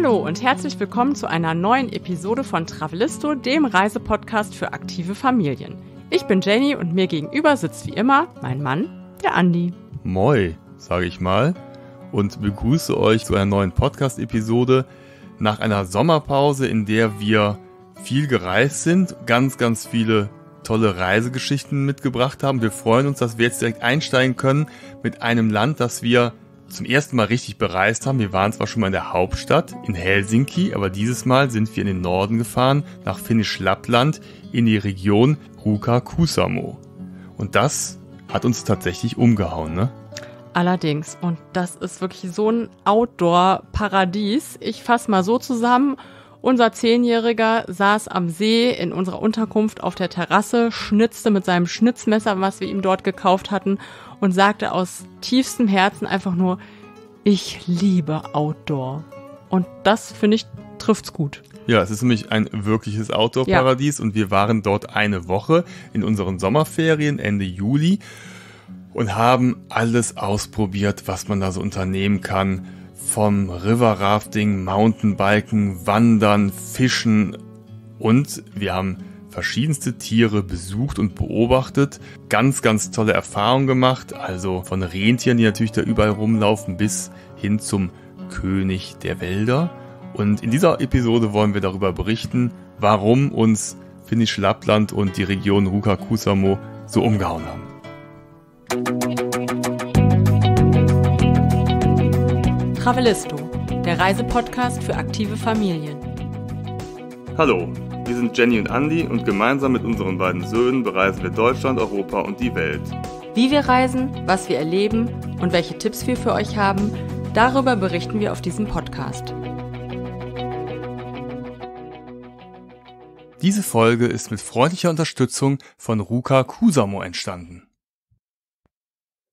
Hallo und herzlich willkommen zu einer neuen Episode von Travelisto, dem Reisepodcast für aktive Familien. Ich bin Jenny und mir gegenüber sitzt wie immer mein Mann, der Andi. Moi, sage ich mal, und begrüße euch zu einer neuen Podcast-Episode nach einer Sommerpause, in der wir viel gereist sind, ganz, ganz viele tolle Reisegeschichten mitgebracht haben. Wir freuen uns, dass wir jetzt direkt einsteigen können mit einem Land, das wir zum ersten Mal richtig bereist haben. Wir waren zwar schon mal in der Hauptstadt, in Helsinki, aber dieses Mal sind wir in den Norden gefahren, nach Finnisch Lappland, in die Region Ruka-Kusamo. Und das hat uns tatsächlich umgehauen, ne? Allerdings, und das ist wirklich so ein Outdoor-Paradies. Ich fasse mal so zusammen, unser Zehnjähriger saß am See in unserer Unterkunft auf der Terrasse, schnitzte mit seinem Schnitzmesser, was wir ihm dort gekauft hatten, und sagte aus tiefstem Herzen einfach nur, ich liebe Outdoor. Und das, finde ich, trifft's gut. Ja, es ist nämlich ein wirkliches Outdoor-Paradies ja. und wir waren dort eine Woche in unseren Sommerferien Ende Juli und haben alles ausprobiert, was man da so unternehmen kann vom River Rafting, Mountainbiken, Wandern, Fischen und wir haben verschiedenste Tiere besucht und beobachtet. Ganz, ganz tolle Erfahrungen gemacht. Also von Rentieren, die natürlich da überall rumlaufen, bis hin zum König der Wälder. Und in dieser Episode wollen wir darüber berichten, warum uns Finnisch Lappland und die Region Ruka-Kusamo so umgehauen haben. Travelisto, der Reisepodcast für aktive Familien. Hallo, wir sind Jenny und Andy und gemeinsam mit unseren beiden Söhnen bereisen wir Deutschland, Europa und die Welt. Wie wir reisen, was wir erleben und welche Tipps wir für euch haben, darüber berichten wir auf diesem Podcast. Diese Folge ist mit freundlicher Unterstützung von Ruka Kusamo entstanden.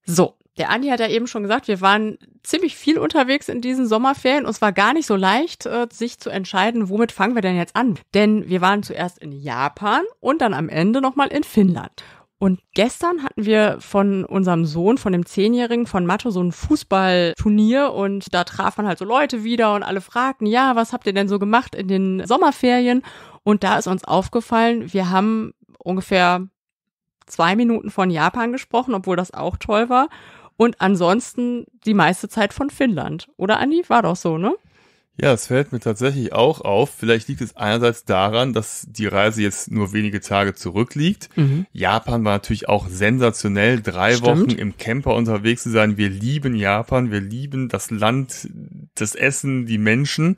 So, der Andi hat ja eben schon gesagt, wir waren ziemlich viel unterwegs in diesen Sommerferien und es war gar nicht so leicht, äh, sich zu entscheiden, womit fangen wir denn jetzt an. Denn wir waren zuerst in Japan und dann am Ende nochmal in Finnland. Und gestern hatten wir von unserem Sohn, von dem Zehnjährigen, von Matto so ein Fußballturnier und da traf man halt so Leute wieder und alle fragten, ja, was habt ihr denn so gemacht in den Sommerferien? Und da ist uns aufgefallen, wir haben ungefähr zwei Minuten von Japan gesprochen, obwohl das auch toll war und ansonsten die meiste Zeit von Finnland. Oder Andi? War doch so, ne? Ja, es fällt mir tatsächlich auch auf. Vielleicht liegt es einerseits daran, dass die Reise jetzt nur wenige Tage zurückliegt. Mhm. Japan war natürlich auch sensationell, drei Stimmt. Wochen im Camper unterwegs zu sein. Wir lieben Japan, wir lieben das Land, das Essen, die Menschen.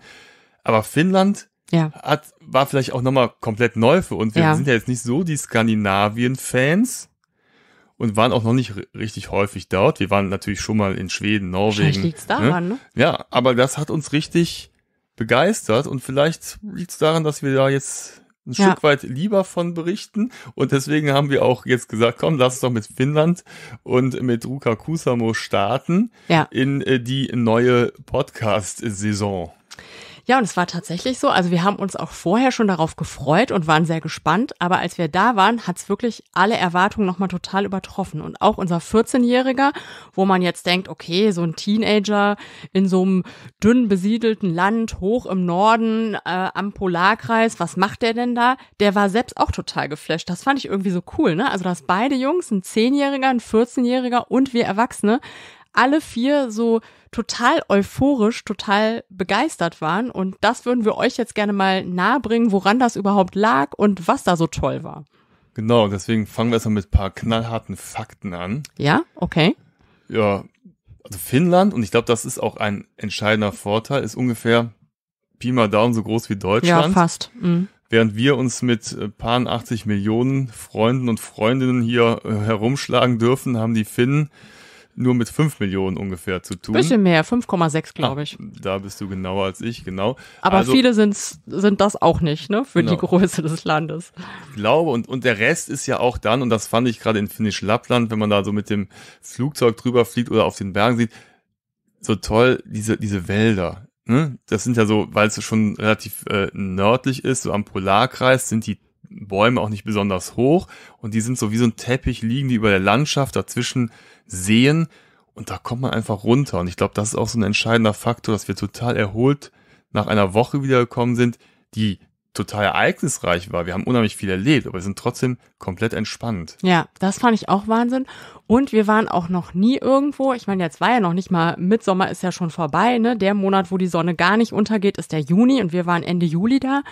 Aber Finnland ja. hat, war vielleicht auch nochmal komplett neu für uns. Wir ja. sind ja jetzt nicht so die Skandinavien-Fans und waren auch noch nicht richtig häufig dort. Wir waren natürlich schon mal in Schweden, Norwegen. Vielleicht liegt's ne? daran, ne? ne? Ja, aber das hat uns richtig begeistert und vielleicht liegt es daran, dass wir da jetzt ein ja. Stück weit lieber von berichten. Und deswegen haben wir auch jetzt gesagt, komm, lass es doch mit Finnland und mit Ruka Kusamo starten ja. in äh, die neue Podcast-Saison. Ja, und es war tatsächlich so. Also wir haben uns auch vorher schon darauf gefreut und waren sehr gespannt. Aber als wir da waren, hat's wirklich alle Erwartungen nochmal total übertroffen. Und auch unser 14-Jähriger, wo man jetzt denkt, okay, so ein Teenager in so einem dünn besiedelten Land, hoch im Norden, äh, am Polarkreis, was macht der denn da? Der war selbst auch total geflasht. Das fand ich irgendwie so cool, ne? Also, dass beide Jungs, ein 10-Jähriger, ein 14-Jähriger und wir Erwachsene, alle vier so total euphorisch, total begeistert waren. Und das würden wir euch jetzt gerne mal nahebringen, woran das überhaupt lag und was da so toll war. Genau, deswegen fangen wir erstmal mit ein paar knallharten Fakten an. Ja, okay. Ja, also Finnland, und ich glaube, das ist auch ein entscheidender Vorteil, ist ungefähr Pi mal Daumen so groß wie Deutschland. Ja, fast. Mhm. Während wir uns mit äh, paar 80 Millionen Freunden und Freundinnen hier äh, herumschlagen dürfen, haben die Finnen nur mit 5 Millionen ungefähr zu tun. Bisschen mehr, 5,6 ah, glaube ich. Ah, da bist du genauer als ich, genau. Aber also, viele sind's, sind das auch nicht, ne, für genau. die Größe des Landes. Ich glaube, und, und der Rest ist ja auch dann, und das fand ich gerade in Finnisch Lappland, wenn man da so mit dem Flugzeug drüber fliegt oder auf den Bergen sieht, so toll, diese, diese Wälder. Ne? Das sind ja so, weil es schon relativ äh, nördlich ist, so am Polarkreis sind die Bäume auch nicht besonders hoch und die sind so wie so ein Teppich liegen die über der Landschaft dazwischen sehen und da kommt man einfach runter und ich glaube, das ist auch so ein entscheidender Faktor, dass wir total erholt nach einer Woche wiedergekommen sind, die total ereignisreich war. Wir haben unheimlich viel erlebt, aber wir sind trotzdem komplett entspannt. Ja, das fand ich auch Wahnsinn. Und wir waren auch noch nie irgendwo. Ich meine, jetzt war ja noch nicht mal Mitsommer ist ja schon vorbei, ne? Der Monat, wo die Sonne gar nicht untergeht, ist der Juni und wir waren Ende Juli da.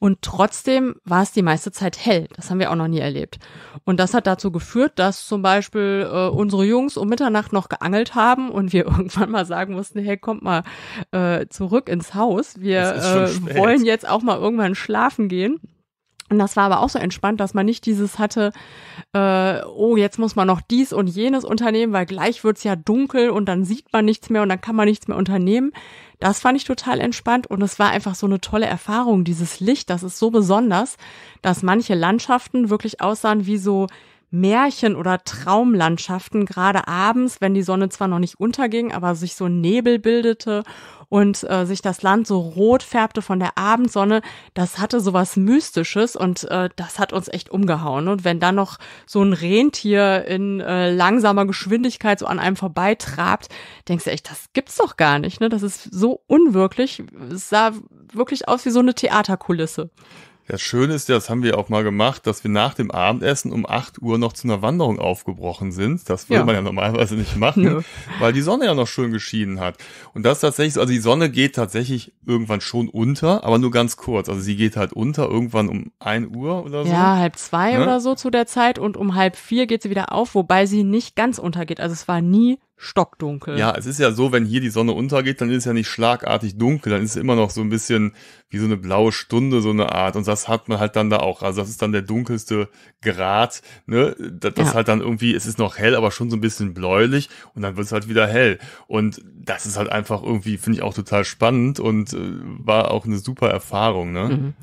Und trotzdem war es die meiste Zeit hell. Das haben wir auch noch nie erlebt. Und das hat dazu geführt, dass zum Beispiel äh, unsere Jungs um Mitternacht noch geangelt haben und wir irgendwann mal sagen mussten, hey, kommt mal äh, zurück ins Haus. Wir äh, wollen jetzt auch mal irgendwann schlafen gehen. Und das war aber auch so entspannt, dass man nicht dieses hatte, äh, oh, jetzt muss man noch dies und jenes unternehmen, weil gleich wird's ja dunkel und dann sieht man nichts mehr und dann kann man nichts mehr unternehmen. Das fand ich total entspannt und es war einfach so eine tolle Erfahrung, dieses Licht, das ist so besonders, dass manche Landschaften wirklich aussahen wie so Märchen oder Traumlandschaften, gerade abends, wenn die Sonne zwar noch nicht unterging, aber sich so Nebel bildete und äh, sich das Land so rot färbte von der Abendsonne, das hatte sowas Mystisches und äh, das hat uns echt umgehauen. Und wenn dann noch so ein Rentier in äh, langsamer Geschwindigkeit so an einem vorbeitrabt, denkst du echt, das gibt's doch gar nicht, ne? Das ist so unwirklich. Es sah wirklich aus wie so eine Theaterkulisse. Das Schöne ist ja, das haben wir auch mal gemacht, dass wir nach dem Abendessen um 8 Uhr noch zu einer Wanderung aufgebrochen sind. Das würde ja. man ja normalerweise nicht machen, ja. weil die Sonne ja noch schön geschienen hat. Und das tatsächlich so, also die Sonne geht tatsächlich irgendwann schon unter, aber nur ganz kurz. Also sie geht halt unter irgendwann um 1 Uhr oder so. Ja, halb zwei ne? oder so zu der Zeit und um halb vier geht sie wieder auf, wobei sie nicht ganz untergeht. Also es war nie stockdunkel. Ja, es ist ja so, wenn hier die Sonne untergeht, dann ist es ja nicht schlagartig dunkel, dann ist es immer noch so ein bisschen wie so eine blaue Stunde, so eine Art. Und das hat man halt dann da auch. Also das ist dann der dunkelste Grad, ne? Das, ja. halt dann irgendwie, es ist noch hell, aber schon so ein bisschen bläulich und dann wird es halt wieder hell. Und das ist halt einfach irgendwie, finde ich auch total spannend und äh, war auch eine super Erfahrung, ne? Mhm.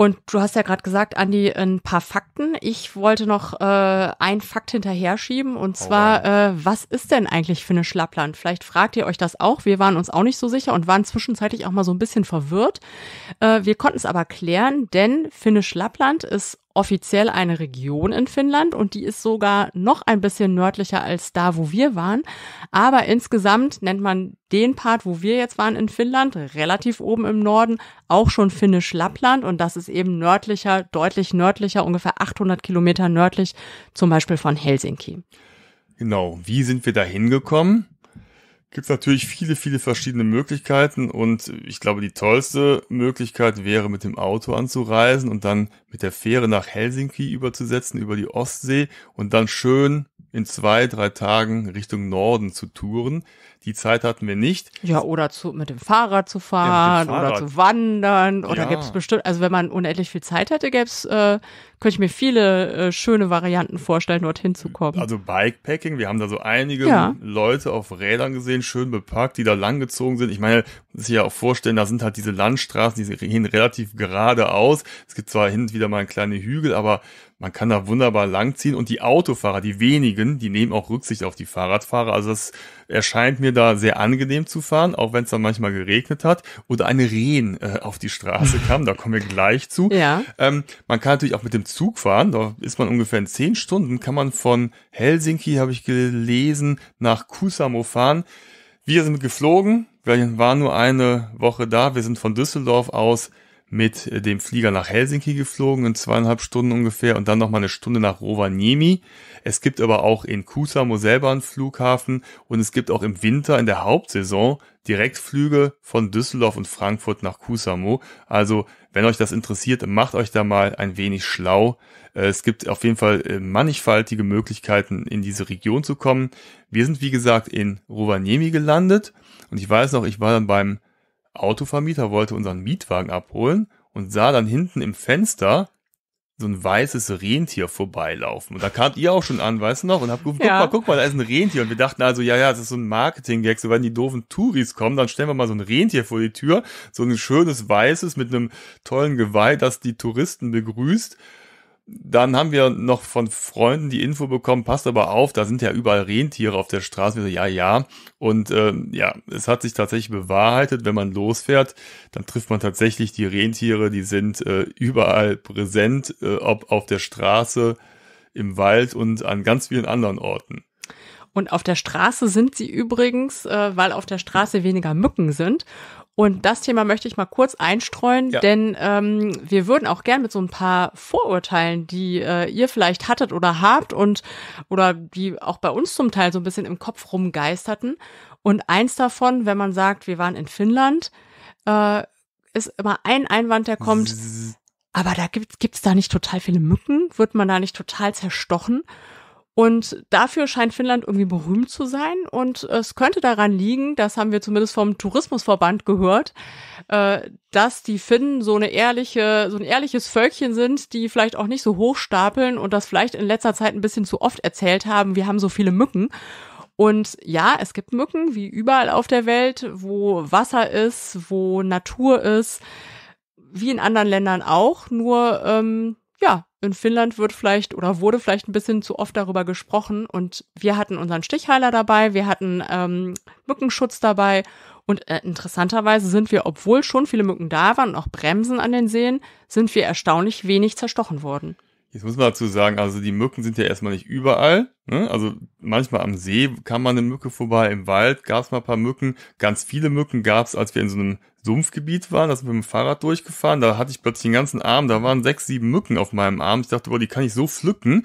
Und du hast ja gerade gesagt, Andi, ein paar Fakten. Ich wollte noch äh, einen Fakt hinterher schieben und oh, zwar, äh, was ist denn eigentlich für eine Schlappland? Vielleicht fragt ihr euch das auch. Wir waren uns auch nicht so sicher und waren zwischenzeitlich auch mal so ein bisschen verwirrt. Äh, wir konnten es aber klären, denn Finnisch Lappland ist offiziell eine Region in Finnland und die ist sogar noch ein bisschen nördlicher als da, wo wir waren. Aber insgesamt nennt man den Part, wo wir jetzt waren in Finnland, relativ oben im Norden, auch schon finnisch Lappland und das ist eben nördlicher, deutlich nördlicher, ungefähr 800 Kilometer nördlich, zum Beispiel von Helsinki. Genau. Wie sind wir da hingekommen? gibt es natürlich viele, viele verschiedene Möglichkeiten und ich glaube, die tollste Möglichkeit wäre, mit dem Auto anzureisen und dann mit der Fähre nach Helsinki überzusetzen, über die Ostsee und dann schön in zwei, drei Tagen Richtung Norden zu touren. Die Zeit hatten wir nicht. Ja, oder zu, mit dem Fahrrad zu fahren ja, Fahrrad. oder zu wandern. Oder ja. gäbe es bestimmt, also wenn man unendlich viel Zeit hätte, gäbe es, äh, könnte ich mir viele äh, schöne Varianten vorstellen, dorthin zu kommen. Also Bikepacking, wir haben da so einige ja. Leute auf Rädern gesehen, schön bepackt, die da langgezogen sind. Ich meine, sich ja auch vorstellen, da sind halt diese Landstraßen, die gehen relativ geradeaus. Es gibt zwar hin und wieder mal einen kleinen Hügel, aber man kann da wunderbar langziehen und die Autofahrer, die wenigen, die nehmen auch Rücksicht auf die Fahrradfahrer. Also es erscheint mir da sehr angenehm zu fahren, auch wenn es dann manchmal geregnet hat oder eine Rehen äh, auf die Straße kam. Da kommen wir gleich zu. Ja. Ähm, man kann natürlich auch mit dem Zug fahren. Da ist man ungefähr in zehn Stunden. Kann man von Helsinki, habe ich gelesen, nach Kusamo fahren. Wir sind geflogen. Wir waren nur eine Woche da. Wir sind von Düsseldorf aus mit dem Flieger nach Helsinki geflogen in zweieinhalb Stunden ungefähr und dann noch mal eine Stunde nach Rovaniemi. Es gibt aber auch in Kusamo selber einen Flughafen und es gibt auch im Winter in der Hauptsaison Direktflüge von Düsseldorf und Frankfurt nach Kusamo. Also wenn euch das interessiert, macht euch da mal ein wenig schlau. Äh, es gibt auf jeden Fall äh, mannigfaltige Möglichkeiten, in diese Region zu kommen. Wir sind, wie gesagt, in Rovaniemi gelandet und ich weiß noch, ich war dann beim Autovermieter wollte unseren Mietwagen abholen und sah dann hinten im Fenster so ein weißes Rentier vorbeilaufen. Und da kamt ihr auch schon an, weißt du noch, und habt gerufen, ja. guck mal, guck mal, da ist ein Rentier. Und wir dachten also, ja, ja, das ist so ein Marketing-Gag. So, wenn die doofen Touris kommen, dann stellen wir mal so ein Rentier vor die Tür. So ein schönes weißes mit einem tollen Geweih, das die Touristen begrüßt dann haben wir noch von Freunden die Info bekommen, passt aber auf, da sind ja überall Rentiere auf der Straße. Wir so, ja, ja. Und ähm, ja, es hat sich tatsächlich bewahrheitet, wenn man losfährt, dann trifft man tatsächlich die Rentiere, die sind äh, überall präsent, äh, ob auf der Straße, im Wald und an ganz vielen anderen Orten. Und auf der Straße sind sie übrigens, äh, weil auf der Straße weniger Mücken sind. Und das Thema möchte ich mal kurz einstreuen, ja. denn ähm, wir würden auch gern mit so ein paar Vorurteilen, die äh, ihr vielleicht hattet oder habt und oder die auch bei uns zum Teil so ein bisschen im Kopf rumgeisterten. Und eins davon, wenn man sagt, wir waren in Finnland, äh, ist immer ein Einwand, der kommt. Aber da gibt es da nicht total viele Mücken? Wird man da nicht total zerstochen? Und dafür scheint Finnland irgendwie berühmt zu sein. Und es könnte daran liegen, das haben wir zumindest vom Tourismusverband gehört, äh, dass die Finnen so eine ehrliche, so ein ehrliches Völkchen sind, die vielleicht auch nicht so hoch stapeln und das vielleicht in letzter Zeit ein bisschen zu oft erzählt haben, wir haben so viele Mücken. Und ja, es gibt Mücken, wie überall auf der Welt, wo Wasser ist, wo Natur ist, wie in anderen Ländern auch. Nur ähm, ja, in Finnland wird vielleicht oder wurde vielleicht ein bisschen zu oft darüber gesprochen und wir hatten unseren Stichheiler dabei, wir hatten ähm, Mückenschutz dabei und äh, interessanterweise sind wir, obwohl schon viele Mücken da waren und auch Bremsen an den Seen, sind wir erstaunlich wenig zerstochen worden. Jetzt muss man dazu sagen, also die Mücken sind ja erstmal nicht überall. Ne? Also manchmal am See kam man eine Mücke vorbei, im Wald gab es mal ein paar Mücken. Ganz viele Mücken gab es, als wir in so einem Sumpfgebiet waren. Da sind wir mit dem Fahrrad durchgefahren. Da hatte ich plötzlich den ganzen Arm, da waren sechs, sieben Mücken auf meinem Arm. Ich dachte, boah, die kann ich so pflücken.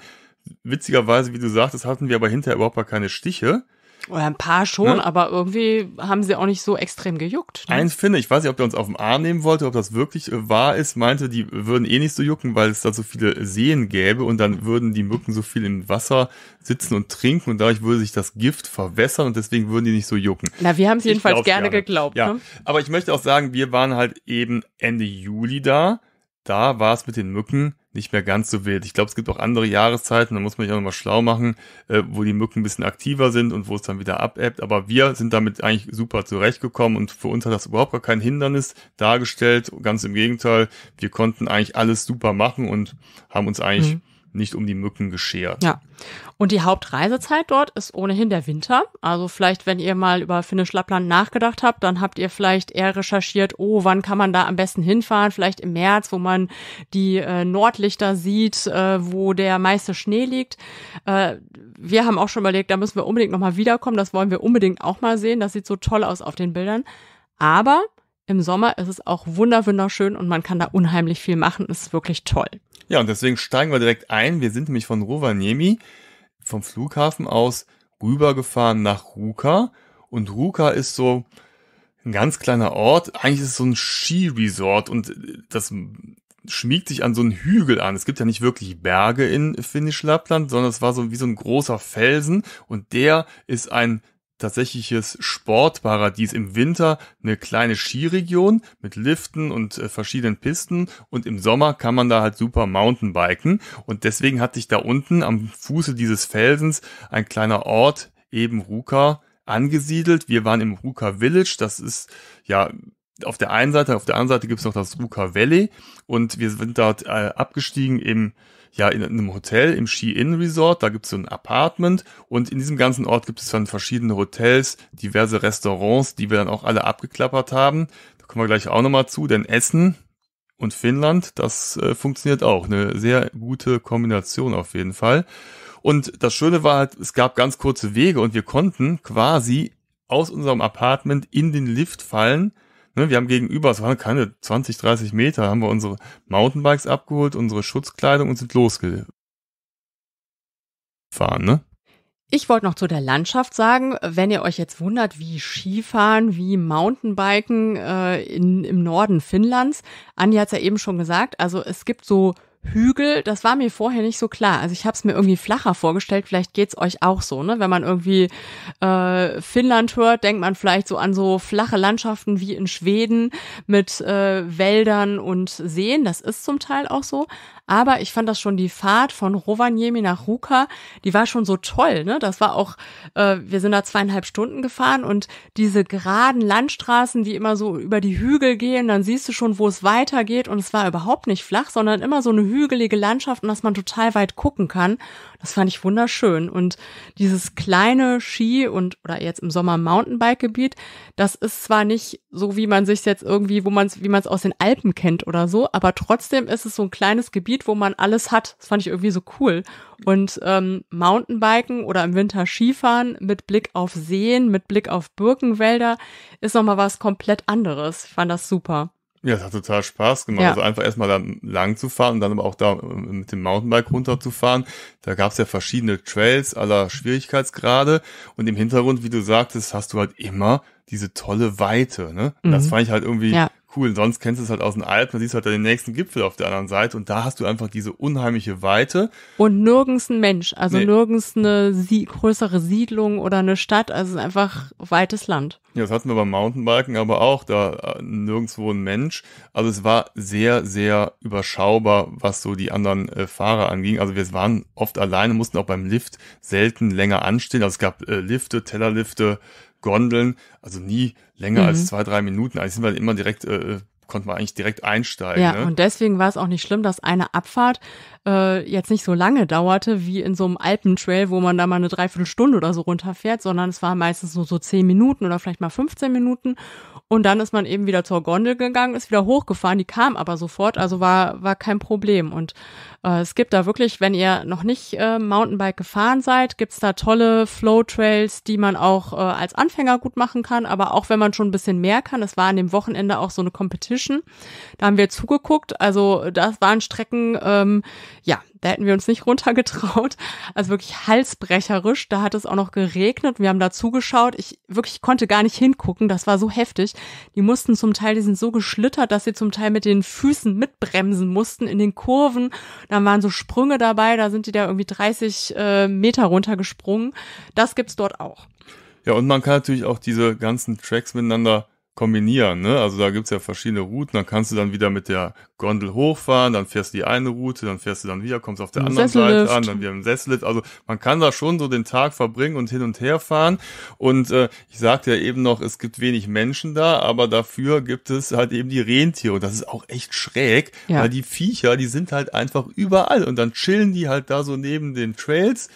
Witzigerweise, wie du sagtest, hatten wir aber hinterher überhaupt gar keine Stiche. Oder ein paar schon, ne? aber irgendwie haben sie auch nicht so extrem gejuckt. Ne? Eins finde ich, weiß nicht, ob der uns auf den Arm nehmen wollte, ob das wirklich äh, wahr ist, meinte, die würden eh nicht so jucken, weil es da so viele Seen gäbe und dann würden die Mücken so viel im Wasser sitzen und trinken und dadurch würde sich das Gift verwässern und deswegen würden die nicht so jucken. Na, wir haben es jedenfalls gerne, gerne, geglaubt. Ja, ne? aber ich möchte auch sagen, wir waren halt eben Ende Juli da. Da war es mit den Mücken nicht mehr ganz so wild. Ich glaube, es gibt auch andere Jahreszeiten, da muss man sich auch nochmal schlau machen, äh, wo die Mücken ein bisschen aktiver sind und wo es dann wieder abebbt. Aber wir sind damit eigentlich super zurechtgekommen und für uns hat das überhaupt gar kein Hindernis dargestellt. Ganz im Gegenteil, wir konnten eigentlich alles super machen und haben uns eigentlich mhm nicht um die Mücken geschert. Ja. Und die Hauptreisezeit dort ist ohnehin der Winter. Also vielleicht, wenn ihr mal über Finnisch Lappland nachgedacht habt, dann habt ihr vielleicht eher recherchiert, oh, wann kann man da am besten hinfahren? Vielleicht im März, wo man die äh, Nordlichter sieht, äh, wo der meiste Schnee liegt. Äh, wir haben auch schon überlegt, da müssen wir unbedingt nochmal wiederkommen. Das wollen wir unbedingt auch mal sehen. Das sieht so toll aus auf den Bildern. Aber im Sommer ist es auch wunderschön und man kann da unheimlich viel machen. Es ist wirklich toll. Ja, und deswegen steigen wir direkt ein. Wir sind nämlich von Rovaniemi vom Flughafen aus rübergefahren nach Ruka. Und Ruka ist so ein ganz kleiner Ort. Eigentlich ist es so ein Skiresort und das schmiegt sich an so einen Hügel an. Es gibt ja nicht wirklich Berge in Finnisch Lappland, sondern es war so wie so ein großer Felsen und der ist ein tatsächliches Sportparadies. Im Winter eine kleine Skiregion mit Liften und äh, verschiedenen Pisten und im Sommer kann man da halt super Mountainbiken und deswegen hat sich da unten am Fuße dieses Felsens ein kleiner Ort, eben Ruka, angesiedelt. Wir waren im Ruka Village, das ist ja auf der einen Seite, auf der anderen Seite gibt es noch das Ruka Valley und wir sind dort äh, abgestiegen im ja in einem Hotel im Ski-In-Resort, da gibt es so ein Apartment und in diesem ganzen Ort gibt es dann verschiedene Hotels, diverse Restaurants, die wir dann auch alle abgeklappert haben. Da kommen wir gleich auch nochmal zu, denn Essen und Finnland, das äh, funktioniert auch. Eine sehr gute Kombination auf jeden Fall. Und das Schöne war halt, es gab ganz kurze Wege und wir konnten quasi aus unserem Apartment in den Lift fallen Ne, wir haben gegenüber, es waren keine 20, 30 Meter, haben wir unsere Mountainbikes abgeholt, unsere Schutzkleidung und sind losgefahren, ne? Ich wollte noch zu der Landschaft sagen, wenn ihr euch jetzt wundert, wie Skifahren, wie Mountainbiken äh, in, im Norden Finnlands, Andi hat es ja eben schon gesagt, also es gibt so Hügel, das war mir vorher nicht so klar. Also ich habe es mir irgendwie flacher vorgestellt. Vielleicht geht's euch auch so, ne? Wenn man irgendwie äh, Finnland hört, denkt man vielleicht so an so flache Landschaften wie in Schweden mit äh, Wäldern und Seen. Das ist zum Teil auch so. Aber ich fand das schon die Fahrt von Rovaniemi nach Ruka, die war schon so toll. Ne? Das war auch, äh, wir sind da zweieinhalb Stunden gefahren und diese geraden Landstraßen, die immer so über die Hügel gehen, dann siehst du schon, wo es weitergeht und es war überhaupt nicht flach, sondern immer so eine hügelige Landschaft und dass man total weit gucken kann. Das fand ich wunderschön. Und dieses kleine Ski und oder jetzt im Sommer Mountainbike-Gebiet, das ist zwar nicht so, wie man sich jetzt irgendwie, wo man es, wie man es aus den Alpen kennt oder so, aber trotzdem ist es so ein kleines Gebiet, Gebiet, wo man alles hat. Das fand ich irgendwie so cool. Und ähm, Mountainbiken oder im Winter Skifahren mit Blick auf Seen, mit Blick auf Birkenwälder ist nochmal was komplett anderes. Ich fand das super. Ja, es hat total Spaß gemacht. Ja. Also einfach erstmal da lang zu fahren und dann aber auch da äh, mit dem Mountainbike runterzufahren. Da gab es ja verschiedene Trails aller Schwierigkeitsgrade. Und im Hintergrund, wie du sagtest, hast du halt immer diese tolle Weite. Ne? Mhm. Das fand ich halt irgendwie ja cool. Sonst kennst du es halt aus den Alpen, da siehst du halt den nächsten Gipfel auf der anderen Seite und da hast du einfach diese unheimliche Weite. Und nirgends ein Mensch, also nee. nirgends eine sie größere Siedlung oder eine Stadt, also einfach weites Land. Ja, das hatten wir beim Mountainbiken aber auch, da äh, nirgendwo ein Mensch. Also es war sehr, sehr überschaubar, was so die anderen äh, Fahrer anging. Also wir waren oft alleine, mussten auch beim Lift selten länger anstehen. Also es gab äh, Lifte, Tellerlifte, Gondeln, also nie länger mhm. als zwei, drei Minuten. Eigentlich also sind wir immer direkt, äh, äh, konnten wir eigentlich direkt einsteigen. Ja, ne? und deswegen war es auch nicht schlimm, dass eine Abfahrt äh, jetzt nicht so lange dauerte wie in so einem Alpentrail, wo man da mal eine Dreiviertelstunde oder so runterfährt, sondern es war meistens nur so zehn Minuten oder vielleicht mal 15 Minuten. Und dann ist man eben wieder zur Gondel gegangen, ist wieder hochgefahren, die kam aber sofort, also war, war kein Problem. Und äh, es gibt da wirklich, wenn ihr noch nicht äh, Mountainbike gefahren seid, gibt's da tolle Flowtrails, die man auch äh, als Anfänger gut machen kann, aber auch wenn man schon ein bisschen mehr kann. Es war an dem Wochenende auch so eine Competition. Da haben wir zugeguckt. Also das waren Strecken, ähm, ja, da hätten wir uns nicht runtergetraut. Also wirklich halsbrecherisch. Da hat es auch noch geregnet. Wir haben da zugeschaut. Ich wirklich konnte gar nicht hingucken. Das war so heftig. Die mussten zum Teil, die sind so geschlittert, dass sie zum Teil mit den Füßen mitbremsen mussten in den Kurven. Da dann waren so Sprünge dabei, da sind die da irgendwie 30 äh, Meter runtergesprungen. Das gibt's dort auch. Ja, und man kann natürlich auch diese ganzen Tracks miteinander kombinieren. Ne? Also da gibt's ja verschiedene Routen. Dann kannst du dann wieder mit der Gondel hochfahren, dann fährst du die eine Route, dann fährst du dann wieder, kommst auf der anderen Sessellift. Seite an, dann wieder im Sessellift. Also man kann da schon so den Tag verbringen und hin und her fahren. Und äh, ich sagte ja eben noch, es gibt wenig Menschen da, aber dafür gibt es halt eben die Rentiere. Und das ist auch echt schräg, ja. weil die Viecher, die sind halt einfach überall. Und dann chillen die halt da so neben den Trails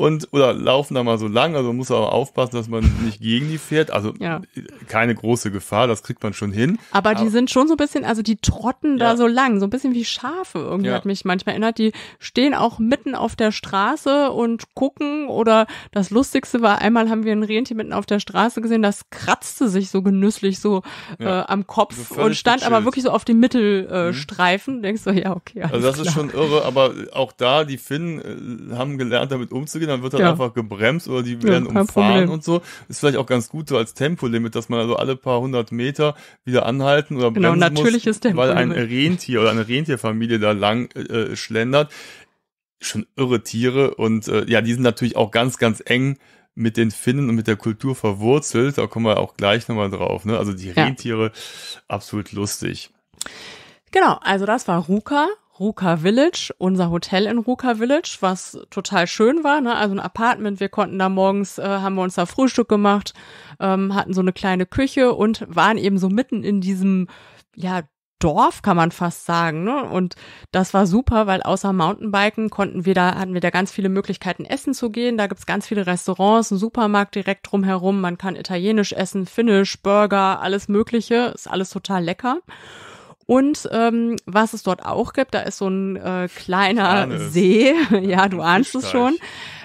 und oder laufen da mal so lang. Also man muss auch aufpassen, dass man nicht gegen die fährt. Also ja. keine große Gefahr, das kriegt man schon hin. Aber die sind schon so ein bisschen, also die trotten ja. da so lang, so ein bisschen wie Schafe irgendwie ja. hat mich manchmal erinnert. Die stehen auch mitten auf der Straße und gucken oder das Lustigste war, einmal haben wir ein Rentier mitten auf der Straße gesehen, das kratzte sich so genüsslich so äh, am Kopf und stand aber wirklich so auf dem Mittelstreifen. mhm. Denkst du, ja, okay. also das klar. ist schon irre, aber auch da, die Finnen äh, haben gelernt, damit umzugehen dann wird halt ja. einfach gebremst oder die werden ja, umfahren Problem. und so. Ist vielleicht auch ganz gut so als Tempolimit, dass man also alle paar hundert Meter wieder anhalten oder genau, bremsen natürliches muss, Tempolimit. weil ein Rentier oder eine Rentierfamilie da lang äh, äh, schlendert. Schon irre Tiere und äh, ja, die sind natürlich auch ganz, ganz eng mit den Finnen und mit der Kultur verwurzelt. Da kommen wir auch gleich nochmal drauf. Ne? Also die Rentiere, ja. absolut lustig. Genau, also das war Ruka. Ruka Village, unser Hotel in Ruka Village, was total schön war, ne? also ein Apartment. Wir konnten da morgens, äh, haben wir uns da Frühstück gemacht, ähm, hatten so eine kleine Küche und waren eben so mitten in diesem, ja, Dorf kann man fast sagen, ne? Und das war super, weil außer Mountainbiken konnten wir da, hatten wir da ganz viele Möglichkeiten, essen zu gehen. Da gibt es ganz viele Restaurants, einen Supermarkt direkt drumherum. Man kann italienisch essen, finnisch, Burger, alles Mögliche. Ist alles total lecker. Und ähm, was es dort auch gibt, da ist so ein äh, kleiner Kleine. See. ja, du ahnst es schon.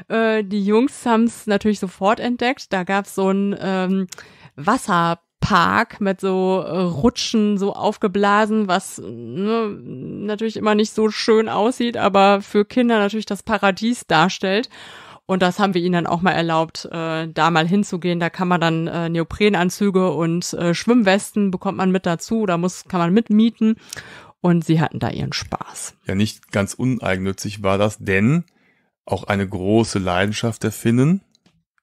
Äh, die Jungs haben es natürlich sofort entdeckt. Da gab es so ein ähm, Wasserpark mit so äh, Rutschen so aufgeblasen, was ne, natürlich immer nicht so schön aussieht, aber für Kinder natürlich das Paradies darstellt. Und das haben wir ihnen dann auch mal erlaubt, äh, da mal hinzugehen. Da kann man dann äh, Neoprenanzüge und äh, Schwimmwesten bekommt man mit dazu, da muss, kann man mitmieten. Und sie hatten da ihren Spaß. Ja, nicht ganz uneigennützig war das, denn auch eine große Leidenschaft der Finnen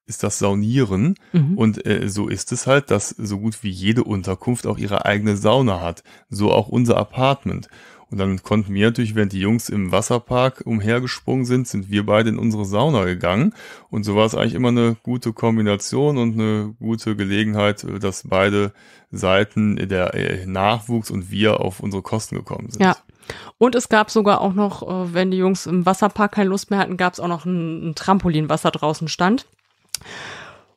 ist das Saunieren. Mhm. Und äh, so ist es halt, dass so gut wie jede Unterkunft auch ihre eigene Sauna hat. So auch unser Apartment. Und dann konnten wir natürlich, während die Jungs im Wasserpark umhergesprungen sind, sind wir beide in unsere Sauna gegangen. Und so war es eigentlich immer eine gute Kombination und eine gute Gelegenheit, äh, dass beide Seiten der äh, Nachwuchs und wir auf unsere Kosten gekommen sind. Ja. Und es gab sogar auch noch, äh, wenn die Jungs im Wasserpark keine Lust mehr hatten, gab es auch noch ein, Trampolin, was da draußen stand.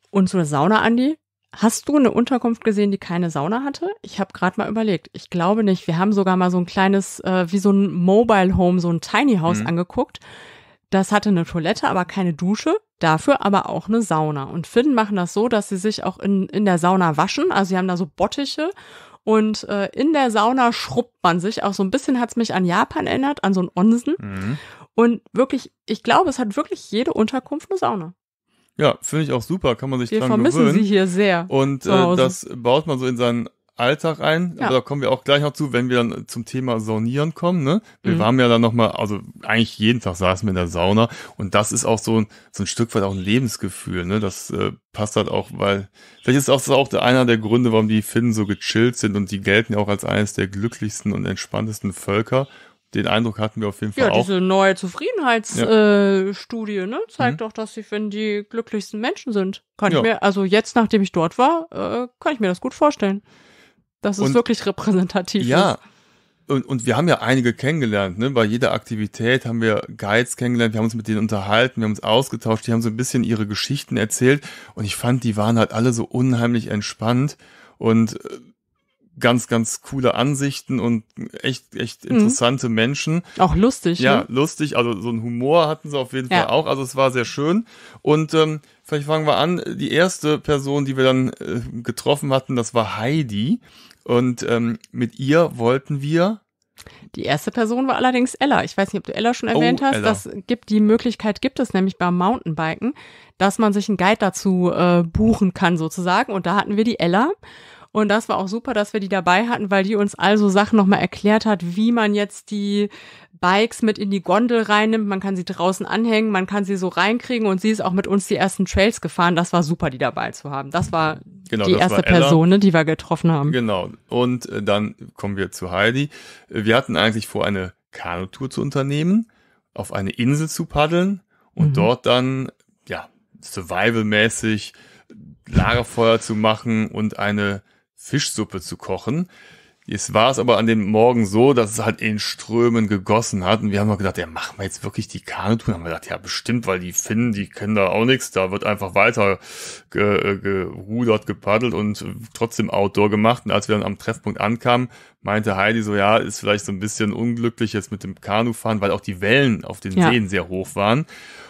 Und zu der Sauna, Andi, Hast du eine Unterkunft gesehen, die keine Sauna hatte? Ich habe gerade mal überlegt. Ich glaube nicht. Wir haben sogar mal so ein kleines, äh, wie so ein Mobile Home, so ein Tiny House mhm. angeguckt. Das hatte eine Toilette, aber keine Dusche, dafür aber auch eine Sauna. Und Finn machen das so, dass sie sich auch in, in der Sauna waschen. Also sie haben da so Bottiche und äh, in der Sauna schrubbt man sich. Auch so ein bisschen hat's mich an Japan erinnert, an so ein Onsen. Mhm. Und wirklich, ich glaube, es hat wirklich jede Unterkunft eine Sauna. Ja, finde ich auch super, kann man sich wir dran gewöhnen. Wir vermissen sie hier sehr. Und äh, das baut man so in seinen Alltag ein. Ja. Aber da kommen wir auch gleich noch zu, wenn wir dann zum Thema Saunieren kommen. Ne? Wir mhm. waren ja dann nochmal, also eigentlich jeden Tag saßen wir in der Sauna und das ist auch so ein, so ein Stück weit auch ein Lebensgefühl. Ne? Das äh, passt halt auch, weil vielleicht ist das auch einer der Gründe, warum die Finnen so gechillt sind und die gelten ja auch als eines der glücklichsten und entspanntesten Völker den Eindruck hatten wir auf jeden Fall ja, auch. diese neue Zufriedenheitsstudie ja. äh, ne, zeigt mhm. auch, dass sie, wenn die glücklichsten Menschen sind, kann ja. ich mir, also jetzt, nachdem ich dort war, äh, kann ich mir das gut vorstellen, Das ist wirklich repräsentativ ja, und, und wir haben ja einige kennengelernt, ne? bei jeder Aktivität haben wir Guides kennengelernt, wir haben uns mit denen unterhalten, wir haben uns ausgetauscht, die haben so ein bisschen ihre Geschichten erzählt und ich fand, die waren halt alle so unheimlich entspannt und äh, ganz, ganz coole Ansichten und echt, echt mhm. interessante mhm. Menschen. Auch lustig. Ja, ne? lustig. Also so einen Humor hatten sie auf jeden ja. Fall auch. Also es war sehr schön. Und ähm, vielleicht fangen wir an. Die erste Person, die wir dann äh, getroffen hatten, das war Heidi. Und ähm, mit ihr wollten wir die erste Person war allerdings Ella. Ich weiß nicht, ob du Ella schon erwähnt oh, hast. Ella. Das gibt die Möglichkeit, gibt es nämlich beim Mountainbiken, dass man sich einen Guide dazu äh, buchen kann sozusagen. Und da hatten wir die Ella und das war auch super, dass wir die dabei hatten, weil die uns also Sachen nochmal erklärt hat, wie man jetzt die Bikes mit in die Gondel reinnimmt. Man kann sie draußen anhängen, man kann sie so reinkriegen und sie ist auch mit uns die ersten Trails gefahren. Das war super, die dabei zu haben. Das war genau, die das erste war Person, ne, die wir getroffen haben. Genau. Und äh, dann kommen wir zu Heidi. Wir hatten eigentlich vor, eine Kanutour zu unternehmen, auf eine Insel zu paddeln und mhm. dort dann, ja, survivalmäßig Lagerfeuer zu machen und eine Fischsuppe zu kochen. Jetzt war es aber an dem Morgen so, dass es halt in Strömen gegossen hat. Und wir haben mal gedacht, ja, machen wir jetzt wirklich die Kanutouren? Haben wir gedacht, ja, bestimmt, weil die Finnen, die kennen da auch nichts. Da wird einfach weiter ge äh, gerudert, gepaddelt und trotzdem Outdoor gemacht. Und als wir dann am Treffpunkt ankamen, meinte Heidi so, ja, ist vielleicht so ein bisschen unglücklich jetzt mit dem Kanufahren, weil auch die Wellen auf den ja. Seen sehr hoch waren.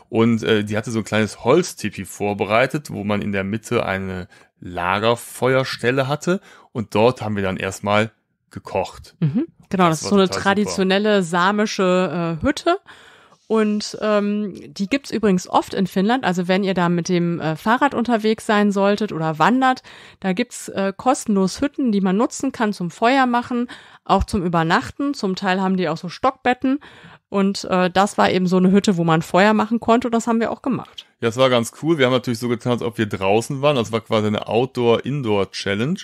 Und äh, die hatte so ein kleines Holztipi vorbereitet, wo man in der Mitte eine Lagerfeuerstelle hatte und dort haben wir dann erstmal gekocht. Mhm. Genau, das, das ist so eine traditionelle super. samische äh, Hütte. Und ähm, die gibt's übrigens oft in Finnland. Also wenn ihr da mit dem äh, Fahrrad unterwegs sein solltet oder wandert, da gibt's äh, kostenlos Hütten, die man nutzen kann zum Feuer machen, auch zum Übernachten. Zum Teil haben die auch so Stockbetten. Und äh, das war eben so eine Hütte, wo man Feuer machen konnte. Und das haben wir auch gemacht. Ja, es war ganz cool. Wir haben natürlich so getan, als ob wir draußen waren. Das war quasi eine Outdoor-Indoor-Challenge.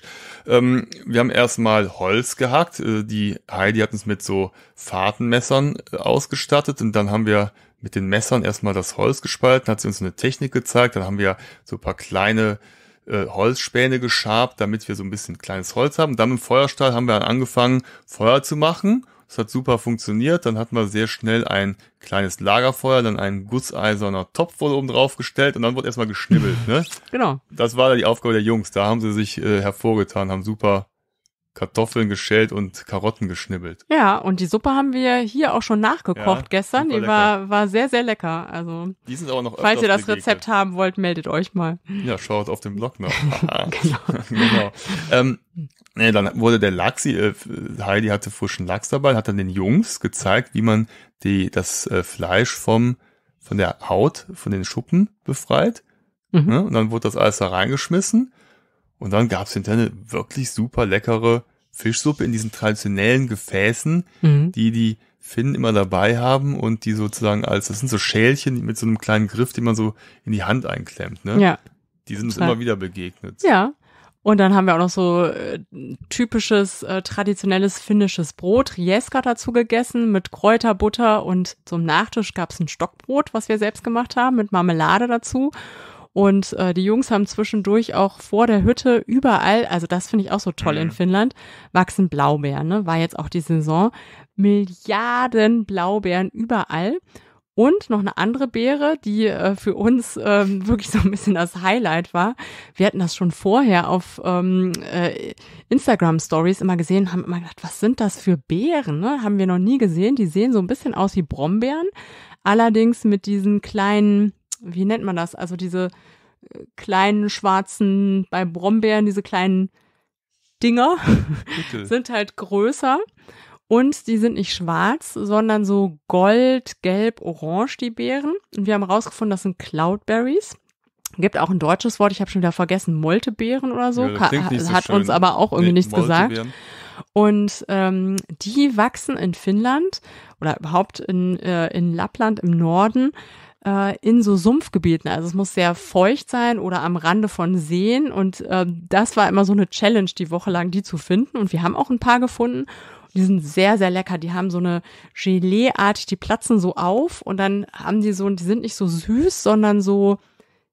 Ähm, wir haben erstmal Holz gehackt. Äh, die Heidi hat uns mit so Fahrtenmessern äh, ausgestattet. Und dann haben wir mit den Messern erstmal das Holz gespalten, hat sie uns eine Technik gezeigt. Dann haben wir so ein paar kleine äh, Holzspäne geschabt, damit wir so ein bisschen kleines Holz haben. Und dann im Feuerstahl haben wir dann angefangen, Feuer zu machen es hat super funktioniert. Dann hat man sehr schnell ein kleines Lagerfeuer, dann ein gusseiserner Topf wohl oben drauf gestellt und dann wurde erstmal geschnibbelt. Ne? Genau. Das war da die Aufgabe der Jungs. Da haben sie sich äh, hervorgetan, haben super Kartoffeln geschält und Karotten geschnibbelt. Ja, und die Suppe haben wir hier auch schon nachgekocht ja, gestern. Die war, war sehr, sehr lecker. Also, die sind aber noch falls ihr das begegnet. Rezept haben wollt, meldet euch mal. Ja, schaut auf dem Blog noch. genau. genau. genau. Ähm, dann wurde der Lachsi, äh, Heidi hatte frischen Lachs dabei, hat dann den Jungs gezeigt, wie man die, das äh, Fleisch vom, von der Haut, von den Schuppen befreit. Mhm. Ja, ne, und dann wurde das alles da reingeschmissen. Und dann gab's hinterher eine wirklich super leckere Fischsuppe in diesen traditionellen Gefäßen, mhm. die die Finnen immer dabei haben und die sozusagen als, das sind so Schälchen mit so einem kleinen Griff, den man so in die Hand einklemmt, ne? Ja. Die sind uns immer wieder begegnet. Ja. Und dann haben wir auch noch so äh, typisches, äh, traditionelles finnisches Brot, Rieska dazu gegessen mit Kräuterbutter und zum Nachtisch gab's ein Stockbrot, was wir selbst gemacht haben, mit Marmelade dazu. Und äh, die Jungs haben zwischendurch auch vor der Hütte überall, also das finde ich auch so toll mhm. in Finnland, wachsen Blaubeeren, ne? war jetzt auch die Saison. Milliarden Blaubeeren überall. Und noch eine andere Beere, die äh, für uns ähm, wirklich so ein bisschen das Highlight war. Wir hatten das schon vorher auf ähm, äh, Instagram Stories immer gesehen, haben immer gedacht, was sind das für Beeren? Ne? Haben wir noch nie gesehen. Die sehen so ein bisschen aus wie Brombeeren, allerdings mit diesen kleinen wie nennt man das? Also diese äh, kleinen schwarzen, bei Brombeeren, diese kleinen Dinger sind halt größer. Und die sind nicht schwarz, sondern so gold, gelb, orange, die Beeren. Und wir haben rausgefunden, das sind Cloudberries. Gibt auch ein deutsches Wort, ich habe schon wieder vergessen, Moltebeeren oder so. Ja, so hat schön. uns aber auch irgendwie nee, nichts gesagt. Und ähm, die wachsen in Finnland oder überhaupt in, äh, in Lappland im Norden äh, in so Sumpfgebieten. Also es muss sehr feucht sein oder am Rande von Seen. Und äh, das war immer so eine Challenge, die Woche lang die zu finden. Und wir haben auch ein paar gefunden. Die sind sehr, sehr lecker. Die haben so eine gelee artig die platzen so auf und dann haben die so, die sind nicht so süß, sondern so,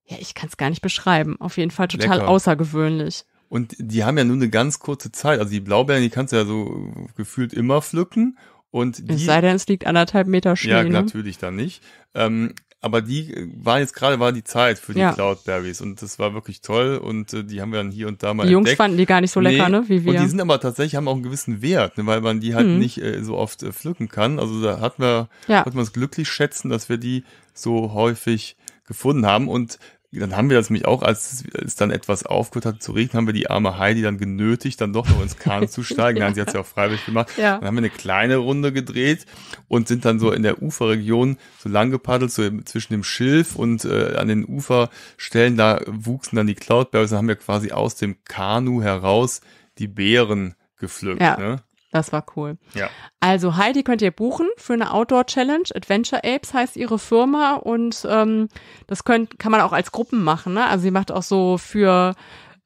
ja, ich kann es gar nicht beschreiben. Auf jeden Fall total lecker. außergewöhnlich. Und die haben ja nur eine ganz kurze Zeit. Also die Blaubeeren, die kannst du ja so gefühlt immer pflücken. Und die, es sei denn, es liegt anderthalb Meter Schnee. Ja, ne? natürlich dann nicht. Ähm, aber die äh, war jetzt gerade war die Zeit für die ja. Cloudberries und das war wirklich toll und äh, die haben wir dann hier und da mal Die Jungs entdeckt. fanden die gar nicht so lecker, nee. ne, wie wir. Und die sind aber tatsächlich haben auch einen gewissen Wert, ne, weil man die halt mhm. nicht äh, so oft äh, pflücken kann. Also da hat man ja. hat man es glücklich schätzen, dass wir die so häufig gefunden haben und dann haben wir das nämlich auch, als es dann etwas aufgehört hat zu regnen, haben wir die arme Heidi dann genötigt, dann doch noch ins Kahn zu steigen. Nein, sie hat es ja auch freiwillig gemacht. Ja. Dann haben wir eine kleine Runde gedreht und sind dann so in der Uferregion so lang gepaddelt, so zwischen dem Schilf und äh, an den Uferstellen, da wuchsen dann die Cloudberries, dann haben wir quasi aus dem Kanu heraus die Beeren gepflückt. Ja. Ne? Das war cool. Ja. Also Heidi könnt ihr buchen für eine Outdoor Challenge. Adventure Apes heißt ihre Firma und ähm, das könnt, kann man auch als Gruppen machen. Ne? Also sie macht auch so für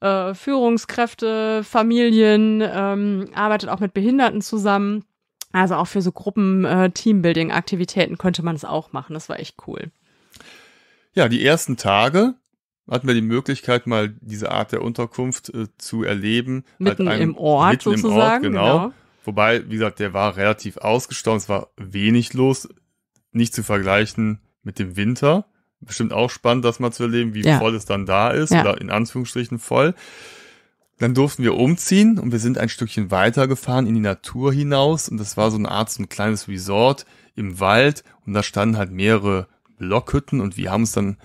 äh, Führungskräfte, Familien, ähm, arbeitet auch mit Behinderten zusammen. Also auch für so Gruppen, äh, Teambuilding-Aktivitäten könnte man es auch machen. Das war echt cool. Ja, die ersten Tage hatten wir die Möglichkeit, mal diese Art der Unterkunft äh, zu erleben. Halt mitten halt einem, im Ort mitten sozusagen. Im Ort, genau. genau. Wobei, wie gesagt, der war relativ ausgestorben, es war wenig los, nicht zu vergleichen mit dem Winter. Bestimmt auch spannend, das mal zu erleben, wie ja. voll es dann da ist, ja. oder in Anführungsstrichen voll. Dann durften wir umziehen und wir sind ein Stückchen weitergefahren in die Natur hinaus und das war so eine Art, so ein kleines Resort im Wald und da standen halt mehrere Blockhütten und wir haben es dann,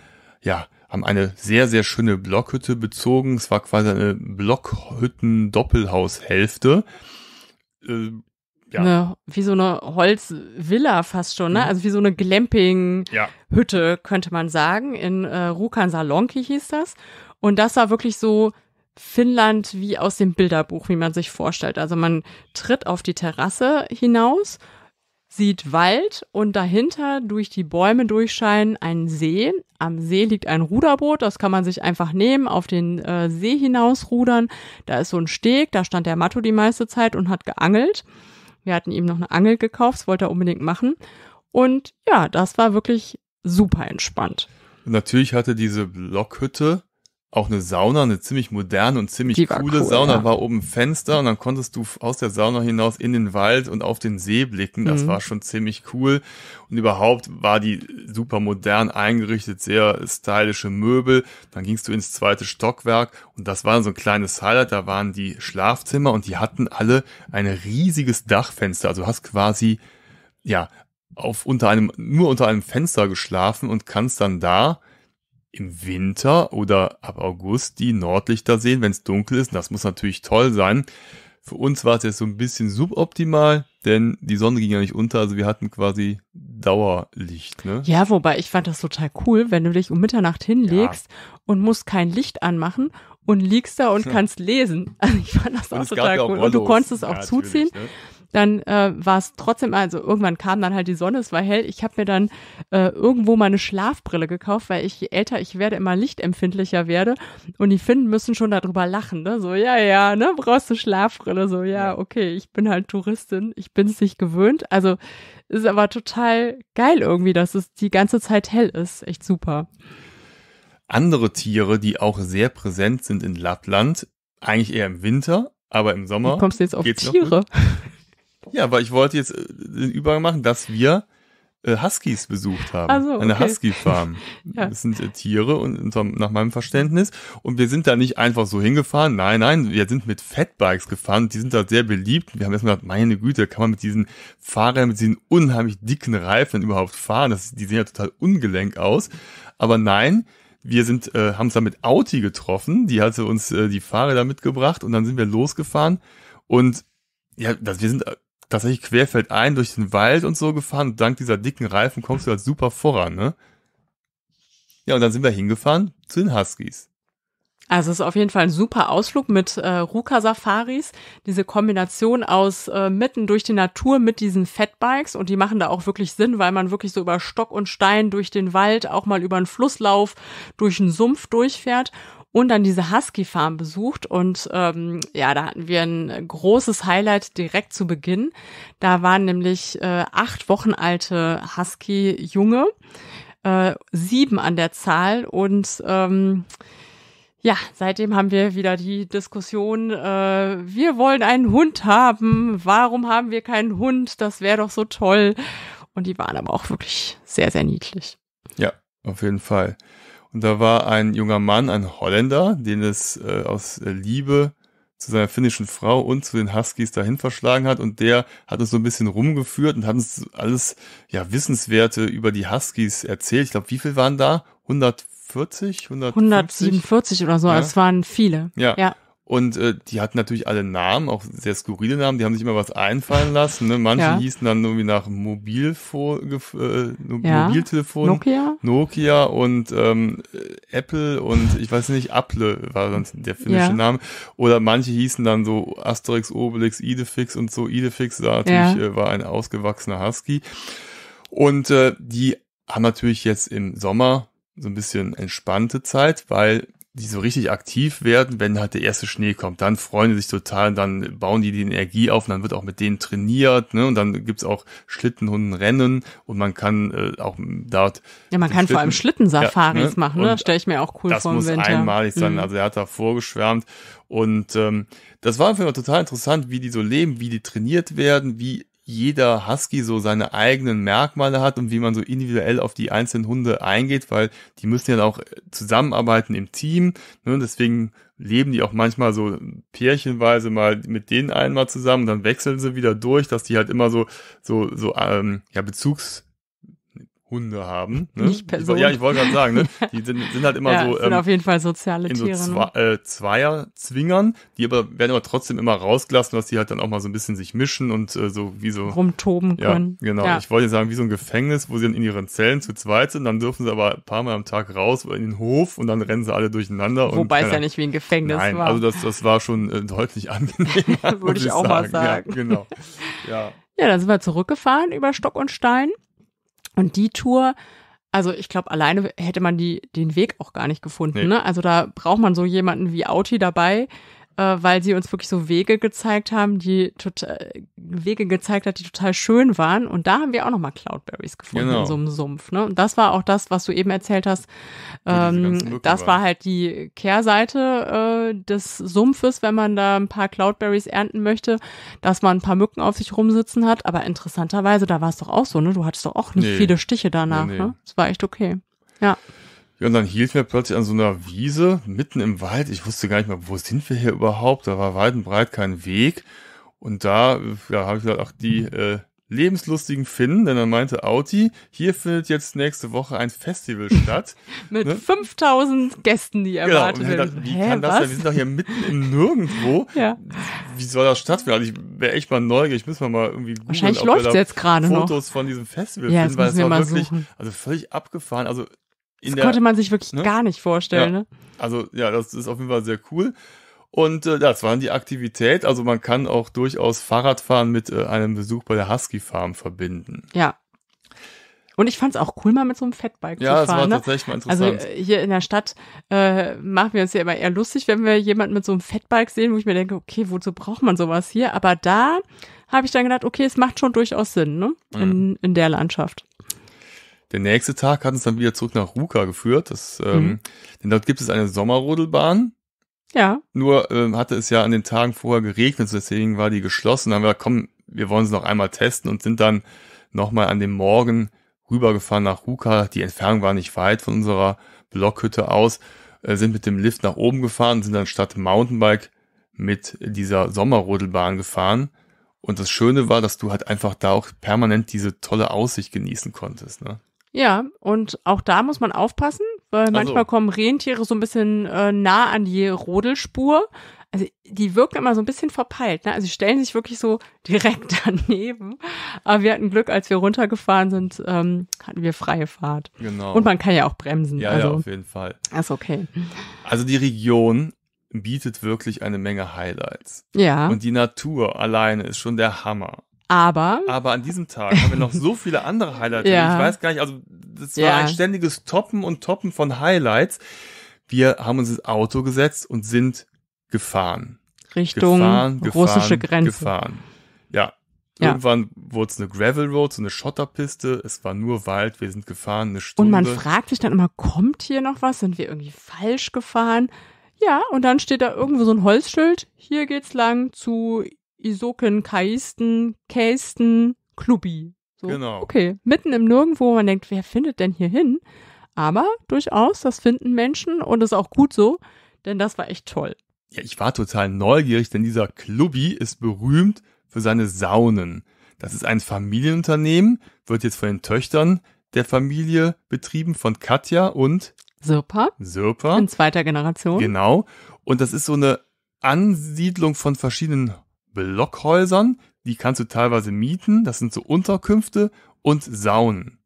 ja, haben eine sehr, sehr schöne Blockhütte bezogen. Es war quasi eine Blockhütten-Doppelhaushälfte äh, ja. Eine, wie so eine Holzvilla fast schon, ne? Mhm. Also wie so eine Glamping-Hütte, ja. könnte man sagen. In äh, Rukansalonki hieß das. Und das war wirklich so Finnland wie aus dem Bilderbuch, wie man sich vorstellt. Also man tritt auf die Terrasse hinaus sieht Wald und dahinter durch die Bäume durchscheinen ein See. Am See liegt ein Ruderboot, das kann man sich einfach nehmen, auf den äh, See hinausrudern. Da ist so ein Steg, da stand der Matto die meiste Zeit und hat geangelt. Wir hatten ihm noch eine Angel gekauft, das wollte er unbedingt machen. Und ja, das war wirklich super entspannt. Natürlich hatte diese Blockhütte auch eine Sauna, eine ziemlich moderne und ziemlich coole cool, Sauna ja. war oben Fenster und dann konntest du aus der Sauna hinaus in den Wald und auf den See blicken. Das mhm. war schon ziemlich cool. Und überhaupt war die super modern eingerichtet, sehr stylische Möbel. Dann gingst du ins zweite Stockwerk und das war so ein kleines Highlight. Da waren die Schlafzimmer und die hatten alle ein riesiges Dachfenster. Also du hast quasi, ja, auf unter einem, nur unter einem Fenster geschlafen und kannst dann da im Winter oder ab August die Nordlichter sehen, wenn es dunkel ist. Das muss natürlich toll sein. Für uns war es jetzt so ein bisschen suboptimal, denn die Sonne ging ja nicht unter, also wir hatten quasi Dauerlicht. Ne? Ja, wobei ich fand das total cool, wenn du dich um Mitternacht hinlegst ja. und musst kein Licht anmachen und liegst da und hm. kannst lesen. Also ich fand das auch total ja auch cool. Und du konntest es auch ja, zuziehen. Ne? dann äh, war es trotzdem, also irgendwann kam dann halt die Sonne, es war hell. Ich habe mir dann äh, irgendwo meine Schlafbrille gekauft, weil ich, je älter ich werde, immer lichtempfindlicher werde. Und die Finnen müssen schon darüber lachen, ne? So, ja, ja, ne, brauchst du Schlafbrille? So, ja, okay, ich bin halt Touristin, ich bin es nicht gewöhnt. Also ist aber total geil irgendwie, dass es die ganze Zeit hell ist. Echt super. Andere Tiere, die auch sehr präsent sind in Lappland, eigentlich eher im Winter, aber im Sommer. Du kommst jetzt auf Tiere. Ja, aber ich wollte jetzt äh, den Übergang machen, dass wir äh, Huskies besucht haben. Also, okay. Eine Husky-Farm. ja. Das sind äh, Tiere und, nach meinem Verständnis. Und wir sind da nicht einfach so hingefahren. Nein, nein, wir sind mit Fatbikes gefahren. Die sind da sehr beliebt. Wir haben erstmal gedacht, meine Güte, kann man mit diesen Fahrrädern, mit diesen unheimlich dicken Reifen überhaupt fahren? Das, die sehen ja total ungelenk aus. Aber nein, wir sind, äh, haben es da mit Audi getroffen. Die hatte uns äh, die Fahrräder mitgebracht und dann sind wir losgefahren. Und ja, das, wir sind tatsächlich querfeldein durch den Wald und so gefahren. Und dank dieser dicken Reifen kommst du halt super voran, ne? Ja, und dann sind wir hingefahren zu den Huskies. Also es ist auf jeden Fall ein super Ausflug mit äh, Ruka-Safaris. Diese Kombination aus äh, mitten durch die Natur mit diesen Fatbikes und die machen da auch wirklich Sinn, weil man wirklich so über Stock und Stein durch den Wald, auch mal über einen Flusslauf, durch einen Sumpf durchfährt und dann diese Husky Farm besucht und ähm, ja, da hatten wir ein großes Highlight direkt zu Beginn. Da waren nämlich äh, acht Wochen alte Husky Junge, äh, sieben an der Zahl und ähm, ja, seitdem haben wir wieder die Diskussion, äh, wir wollen einen Hund haben, warum haben wir keinen Hund, das wäre doch so toll. Und die waren aber auch wirklich sehr, sehr niedlich. Ja, auf jeden Fall. Und da war ein junger Mann, ein Holländer, den es äh, aus äh, Liebe zu seiner finnischen Frau und zu den Huskies dahin verschlagen hat. Und der hat uns so ein bisschen rumgeführt und hat uns alles, ja, Wissenswerte über die Huskies erzählt. Ich glaube, wie viel waren da? 140? 150? 147 oder so. Ja. Es waren viele. Ja. ja. Und äh, die hatten natürlich alle Namen, auch sehr skurrile Namen, die haben sich immer was einfallen lassen. Ne? Manche ja. hießen dann irgendwie nach Mobilfon, äh, ja. Mobiltelefon, Nokia, Nokia und ähm, äh, Apple und ich weiß nicht, Apple war sonst der finnische ja. Name. Oder manche hießen dann so Asterix, Obelix, Idefix und so. Idefix da natürlich äh, war ein ausgewachsener Husky. Und äh, die haben natürlich jetzt im Sommer so ein bisschen entspannte Zeit, weil die so richtig aktiv werden, wenn halt der erste Schnee kommt. Dann freuen die sich total, dann bauen die die Energie auf und dann wird auch mit denen trainiert. Ne? Und dann gibt's auch Schlittenhundenrennen und man kann äh, auch dort. Ja, man kann Schlitten, vor allem Schlittensafaris ja, ne? machen, ne? stelle ich mir auch cool das vor. Das muss Winter. einmalig sein. Mhm. Also er hat da vorgeschwärmt. Und ähm, das war für mich total interessant, wie die so leben, wie die trainiert werden, wie jeder Husky so seine eigenen Merkmale hat und wie man so individuell auf die einzelnen Hunde eingeht, weil die müssen ja auch äh, zusammenarbeiten im Team. Ne? Deswegen leben die auch manchmal so pärchenweise mal mit denen einmal zusammen, dann wechseln sie wieder durch, dass die halt immer so so so ähm, ja Bezugs Hunde haben. Ne? Nicht Personen. Ja, ich wollte gerade sagen, ne? die sind, sind halt immer ja, so. Sind ähm, auf jeden Fall soziale in so Tiere. So ne? äh, Zweier-Zwingern, die aber werden aber trotzdem immer rausgelassen, dass die halt dann auch mal so ein bisschen sich mischen und äh, so wie so. Rumtoben ja, können. Genau. Ja. Ich wollte sagen, wie so ein Gefängnis, wo sie dann in ihren Zellen zu zweit sind, dann dürfen sie aber ein paar Mal am Tag raus in den Hof und dann rennen sie alle durcheinander. Wobei und, es ja nicht wie ein Gefängnis nein, war. Also das, das war schon äh, deutlich angenehm. Würde ich auch sagen. mal sagen. Ja, genau. Ja. ja, dann sind wir zurückgefahren über Stock und Stein. Und die Tour, also ich glaube, alleine hätte man die, den Weg auch gar nicht gefunden. Nee. Ne? Also da braucht man so jemanden wie Auti dabei, äh, weil sie uns wirklich so Wege gezeigt haben, die total, äh, Wege gezeigt hat, die total schön waren. Und da haben wir auch nochmal Cloudberries gefunden genau. in so einem Sumpf. Ne? Und das war auch das, was du eben erzählt hast. Ähm, das war halt die Kehrseite äh, des Sumpfes, wenn man da ein paar Cloudberries ernten möchte, dass man ein paar Mücken auf sich rumsitzen hat. Aber interessanterweise, da war es doch auch so, ne? Du hattest doch auch nicht nee. viele Stiche danach. Nee, nee. Ne? Das war echt okay. Ja. Ja, und dann hielt mir plötzlich an so einer Wiese mitten im Wald. Ich wusste gar nicht mehr, wo sind wir hier überhaupt? Da war weit und breit kein Weg. Und da äh, ja, habe ich gesagt, ach, die äh, lebenslustigen Finnen, denn dann meinte Auti, hier findet jetzt nächste Woche ein Festival statt. Mit ne? 5000 Gästen, die genau. erwartet genau. werden. Wie Hä, kann was? das denn? Wir sind doch hier mitten im Nirgendwo. ja. Wie soll das stattfinden? Also ich wäre echt mal neugierig. Müssen wir mal irgendwie googeln, Wahrscheinlich läuft jetzt gerade noch. Fotos von diesem Festival ja, finden, weil es war wirklich, suchen. also völlig abgefahren. Also das der, konnte man sich wirklich ne? gar nicht vorstellen. Ja. Ne? Also ja, das ist auf jeden Fall sehr cool. Und äh, das waren die Aktivität. Also man kann auch durchaus Fahrradfahren mit äh, einem Besuch bei der Husky Farm verbinden. Ja. Und ich fand es auch cool, mal mit so einem Fatbike ja, zu fahren. Ja, das war ne? tatsächlich mal also, interessant. Also hier in der Stadt äh, machen wir uns ja immer eher lustig, wenn wir jemanden mit so einem Fatbike sehen, wo ich mir denke, okay, wozu braucht man sowas hier? Aber da habe ich dann gedacht, okay, es macht schon durchaus Sinn, ne? In, mhm. in der Landschaft. Der nächste Tag hat uns dann wieder zurück nach Ruka geführt. Das, ähm, mhm. Denn dort gibt es eine Sommerrodelbahn. Ja. Nur ähm, hatte es ja an den Tagen vorher geregnet, deswegen war die geschlossen. Dann haben wir gesagt, komm, wir wollen es noch einmal testen und sind dann nochmal an dem Morgen rübergefahren nach Ruka. Die Entfernung war nicht weit von unserer Blockhütte aus, äh, sind mit dem Lift nach oben gefahren, sind dann statt Mountainbike mit dieser Sommerrodelbahn gefahren. Und das Schöne war, dass du halt einfach da auch permanent diese tolle Aussicht genießen konntest. Ne? Ja, und auch da muss man aufpassen, weil also. manchmal so. kommen Rentiere so ein bisschen äh, nah an die Rodelspur. Also die wirken immer so ein bisschen verpeilt. Ne? Also sie stellen sich wirklich so direkt daneben. Aber wir hatten Glück, als wir runtergefahren sind, ähm, hatten wir freie Fahrt. Genau. Und man kann ja auch bremsen. Ja, also, ja auf jeden Fall. Ist okay. Also die Region bietet wirklich eine Menge Highlights. Ja. Und die Natur alleine ist schon der Hammer. Aber. Aber an diesem Tag haben wir noch so viele andere Highlights. Ja. Ich weiß gar nicht, also das war ja. ein ständiges Toppen und Toppen von Highlights. Wir haben uns ins Auto gesetzt und sind gefahren. Richtung gefahren, gefahren, russische Grenze. Gefahren. Ja. ja. Irgendwann wurde es eine Gravel Road, so eine Schotterpiste. Es war nur Wald. Wir sind gefahren eine Stunde. Und man fragt sich dann immer, kommt hier noch was? Sind wir irgendwie falsch gefahren? Ja, und dann steht da irgendwo so ein Holzschild. Hier geht's lang zu Isoken, Kaisten, Kästen, Klubi. So, genau. Okay, mitten im Nirgendwo, man denkt, wer findet denn hier hin? Aber durchaus, das finden Menschen und ist auch gut so, denn das war echt toll. Ja, ich war total neugierig, denn dieser Klubi ist berühmt für seine Saunen. Das ist ein Familienunternehmen, wird jetzt von den Töchtern der Familie betrieben, von Katja und Sirpa. Sirpa. In zweiter Generation. Genau. Und das ist so eine Ansiedlung von verschiedenen Blockhäusern, die kannst du teilweise mieten, das sind so Unterkünfte und Saunen.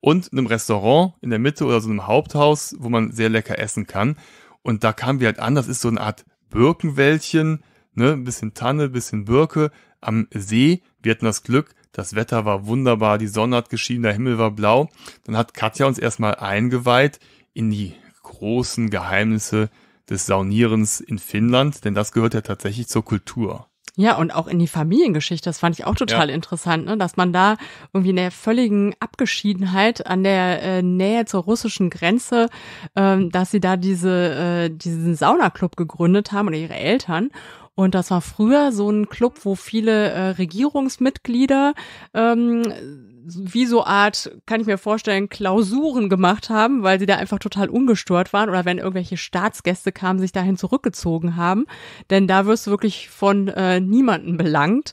Und einem Restaurant in der Mitte oder so einem Haupthaus, wo man sehr lecker essen kann. Und da kamen wir halt an, das ist so eine Art Birkenwäldchen, ne, ein bisschen Tanne, bisschen Birke am See. Wir hatten das Glück, das Wetter war wunderbar, die Sonne hat geschienen, der Himmel war blau. Dann hat Katja uns erstmal eingeweiht in die großen Geheimnisse des Saunierens in Finnland, denn das gehört ja tatsächlich zur Kultur. Ja, und auch in die Familiengeschichte, das fand ich auch total ja. interessant, ne? dass man da irgendwie in der völligen Abgeschiedenheit an der äh, Nähe zur russischen Grenze, ähm, dass sie da diese, äh, diesen Saunaclub gegründet haben oder ihre Eltern. Und das war früher so ein Club, wo viele äh, Regierungsmitglieder ähm, wie so Art, kann ich mir vorstellen, Klausuren gemacht haben, weil sie da einfach total ungestört waren oder wenn irgendwelche Staatsgäste kamen, sich dahin zurückgezogen haben. Denn da wirst du wirklich von äh, niemanden belangt.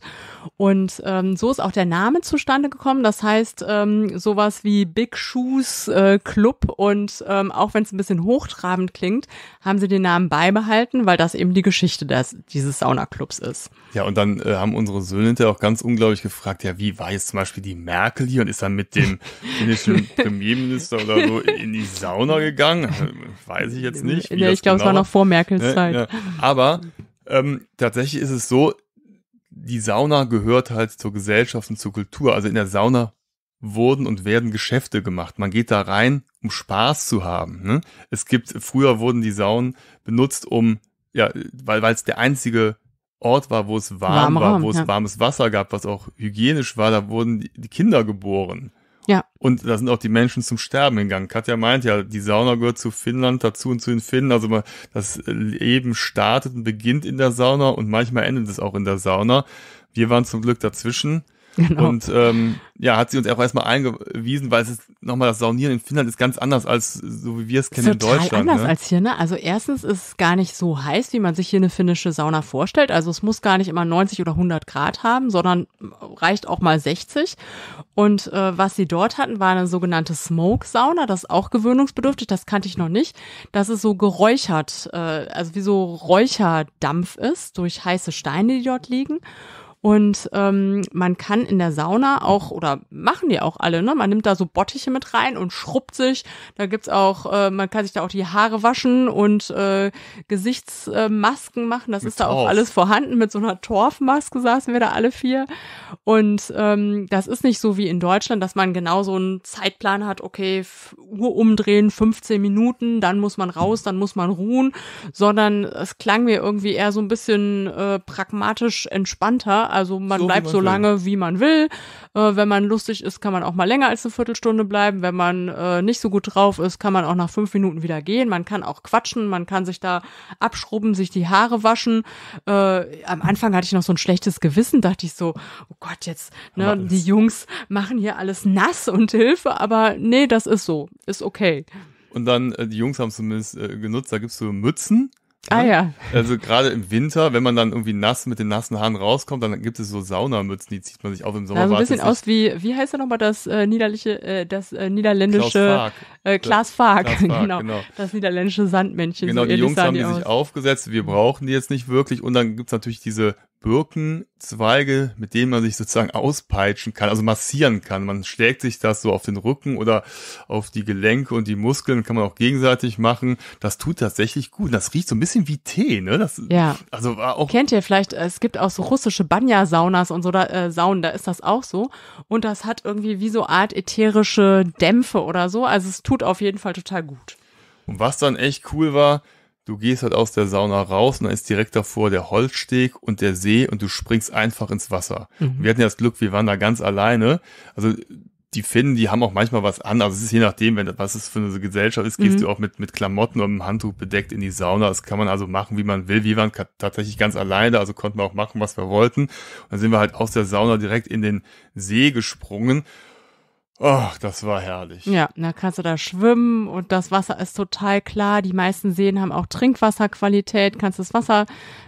Und ähm, so ist auch der Name zustande gekommen. Das heißt, ähm, sowas wie Big Shoes äh, Club und ähm, auch wenn es ein bisschen hochtrabend klingt, haben sie den Namen beibehalten, weil das eben die Geschichte des, dieses Saunaclubs ist. Ja, und dann äh, haben unsere Söhne hinterher auch ganz unglaublich gefragt, ja, wie war jetzt zum Beispiel die Merkel und Ist dann mit dem finnischen Premierminister oder so in die Sauna gegangen? Also, weiß ich jetzt nicht. Ja, ich glaube, genau es war genau noch vor Merkels ne, Zeit. Ne. Aber ähm, tatsächlich ist es so, die Sauna gehört halt zur Gesellschaft und zur Kultur. Also in der Sauna wurden und werden Geschäfte gemacht. Man geht da rein, um Spaß zu haben. Ne? Es gibt, früher wurden die Saunen benutzt, um, ja, weil es der einzige Ort war, wo es warm Warmer war, Raum, wo es ja. warmes Wasser gab, was auch hygienisch war, da wurden die Kinder geboren. Ja. Und da sind auch die Menschen zum Sterben gegangen. Katja meint ja, die Sauna gehört zu Finnland dazu und zu den Finnen. Also das Leben startet und beginnt in der Sauna und manchmal endet es auch in der Sauna. Wir waren zum Glück dazwischen. Genau. Und ähm, ja, hat sie uns auch erstmal eingewiesen, weil es ist nochmal das Saunieren in Finnland ist ganz anders als so wie wir es kennen Total in Deutschland. Ne? Anders ne? als hier, ne? Also erstens ist es gar nicht so heiß, wie man sich hier eine finnische Sauna vorstellt. Also es muss gar nicht immer 90 oder 100 Grad haben, sondern reicht auch mal 60. Und äh, was sie dort hatten, war eine sogenannte Smoke-Sauna. Das ist auch gewöhnungsbedürftig. Das kannte ich noch nicht. Das ist so geräuchert, äh, also wie so Räucherdampf ist durch heiße Steine, die dort liegen. Und ähm, man kann in der Sauna auch, oder machen die auch alle, ne? Man nimmt da so Bottiche mit rein und schrubbt sich. Da gibt's auch, äh, man kann sich da auch die Haare waschen und äh, Gesichtsmasken äh, machen. Das mit ist da auch alles vorhanden. Mit so einer Torfmaske saßen wir da alle vier. Und ähm, das ist nicht so wie in Deutschland, dass man genau so einen Zeitplan hat, okay, Uhr umdrehen, 15 Minuten, dann muss man raus, dann muss man ruhen, sondern es klang mir irgendwie eher so ein bisschen äh, pragmatisch entspannter also man so, bleibt man so lange, wie man will. Äh, wenn man lustig ist, kann man auch mal länger als eine Viertelstunde bleiben. Wenn man äh, nicht so gut drauf ist, kann man auch nach fünf Minuten wieder gehen. Man kann auch quatschen, man kann sich da abschrubben, sich die Haare waschen. Äh, am Anfang hatte ich noch so ein schlechtes Gewissen, dachte ich so, oh Gott, jetzt, ne, die Jungs machen hier alles nass und Hilfe, aber nee, das ist so, ist okay. Und dann, äh, die Jungs haben es zumindest äh, genutzt, da gibt es so Mützen Ah ne? ja. Also gerade im Winter, wenn man dann irgendwie nass mit den nassen Haaren rauskommt, dann gibt es so Saunamützen, die zieht man sich auf im Sommer. Also ein bisschen aus wie, wie heißt er nochmal das äh, niederliche, äh, das äh, niederländische äh, Klaas Fark, äh, genau, genau, Das niederländische Sandmännchen. Genau, so die Jungs haben die aus. sich aufgesetzt, wir brauchen die jetzt nicht wirklich. Und dann gibt's natürlich diese Birkenzweige, mit denen man sich sozusagen auspeitschen kann, also massieren kann. Man schlägt sich das so auf den Rücken oder auf die Gelenke und die Muskeln, kann man auch gegenseitig machen. Das tut tatsächlich gut. Das riecht so ein bisschen wie Tee, ne? Das, ja. Also war auch. Kennt ihr vielleicht, äh, es gibt auch so russische banya saunas und so da, äh, Saunen, da ist das auch so. Und das hat irgendwie wie so Art ätherische Dämpfe oder so. Also es tut auf jeden Fall total gut. Und was dann echt cool war, Du gehst halt aus der Sauna raus und dann ist direkt davor der Holzsteg und der See und du springst einfach ins Wasser. Mhm. Wir hatten ja das Glück, wir waren da ganz alleine. Also die Finnen, die haben auch manchmal was an. Also es ist je nachdem, wenn was es für eine Gesellschaft ist, gehst mhm. du auch mit, mit Klamotten und einem Handtuch bedeckt in die Sauna. Das kann man also machen, wie man will. Wir waren tatsächlich ganz alleine, also konnten wir auch machen, was wir wollten. Und dann sind wir halt aus der Sauna direkt in den See gesprungen Ach, das war herrlich. Ja, da kannst du da schwimmen und das Wasser ist total klar. Die meisten Seen haben auch Trinkwasserqualität, kannst das Wasser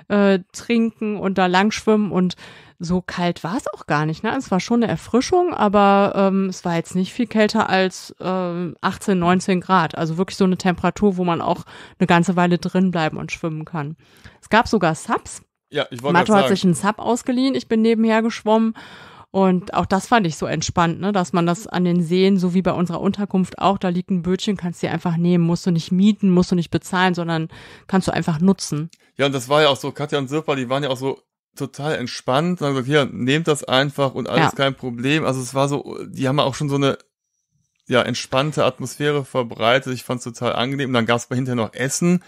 äh, trinken und da lang schwimmen und so kalt war es auch gar nicht. Ne? Es war schon eine Erfrischung, aber ähm, es war jetzt nicht viel kälter als ähm, 18, 19 Grad. Also wirklich so eine Temperatur, wo man auch eine ganze Weile drin bleiben und schwimmen kann. Es gab sogar Subs. Ja, ich wollte Mato hat sich einen Sub ausgeliehen. Ich bin nebenher geschwommen und auch das fand ich so entspannt, ne? dass man das an den Seen, so wie bei unserer Unterkunft auch, da liegt ein Bötchen, kannst du dir einfach nehmen, musst du nicht mieten, musst du nicht bezahlen, sondern kannst du einfach nutzen. Ja, und das war ja auch so, Katja und Sirpa, die waren ja auch so total entspannt und haben gesagt, hier, nehmt das einfach und alles ja. kein Problem. Also es war so, die haben auch schon so eine ja, entspannte Atmosphäre verbreitet. Ich fand es total angenehm. Und dann gab es hinterher noch Essen.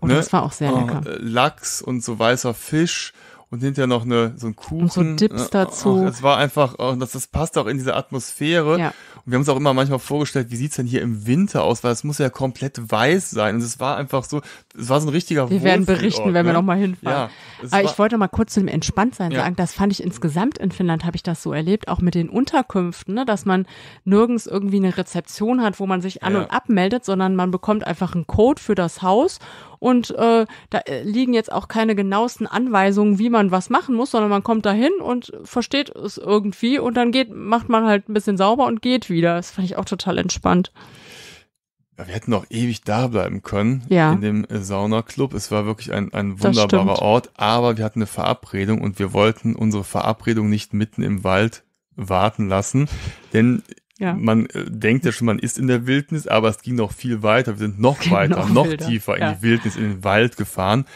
Und oh, ne? das war auch sehr oh, lecker. Lachs und so weißer Fisch und hinterher noch eine, so ein Kuchen. Und so Dips dazu. Es war einfach, das, das passt auch in diese Atmosphäre. Ja. Und wir haben uns auch immer manchmal vorgestellt, wie sieht's denn hier im Winter aus, weil es muss ja komplett weiß sein. Und es war einfach so, es war so ein richtiger Wir werden berichten, wenn wir ne? nochmal hinfahren. Ja, Aber ich wollte mal kurz zu dem Entspanntsein ja. sagen, das fand ich insgesamt in Finnland, habe ich das so erlebt, auch mit den Unterkünften, ne, dass man nirgends irgendwie eine Rezeption hat, wo man sich an- ja. und abmeldet, sondern man bekommt einfach einen Code für das Haus und äh, da äh, liegen jetzt auch keine genauesten Anweisungen, wie man was machen muss, sondern man kommt dahin und versteht es irgendwie und dann geht, macht man halt ein bisschen sauber und geht wieder. Das fand ich auch total entspannt. Ja, wir hätten noch ewig da bleiben können ja. in dem äh, Saunaclub. Es war wirklich ein, ein wunderbarer Ort, aber wir hatten eine Verabredung und wir wollten unsere Verabredung nicht mitten im Wald warten lassen, denn ja. Man äh, denkt ja schon, man ist in der Wildnis, aber es ging noch viel weiter. Wir sind noch weiter, noch, noch tiefer in ja. die Wildnis, in den Wald gefahren.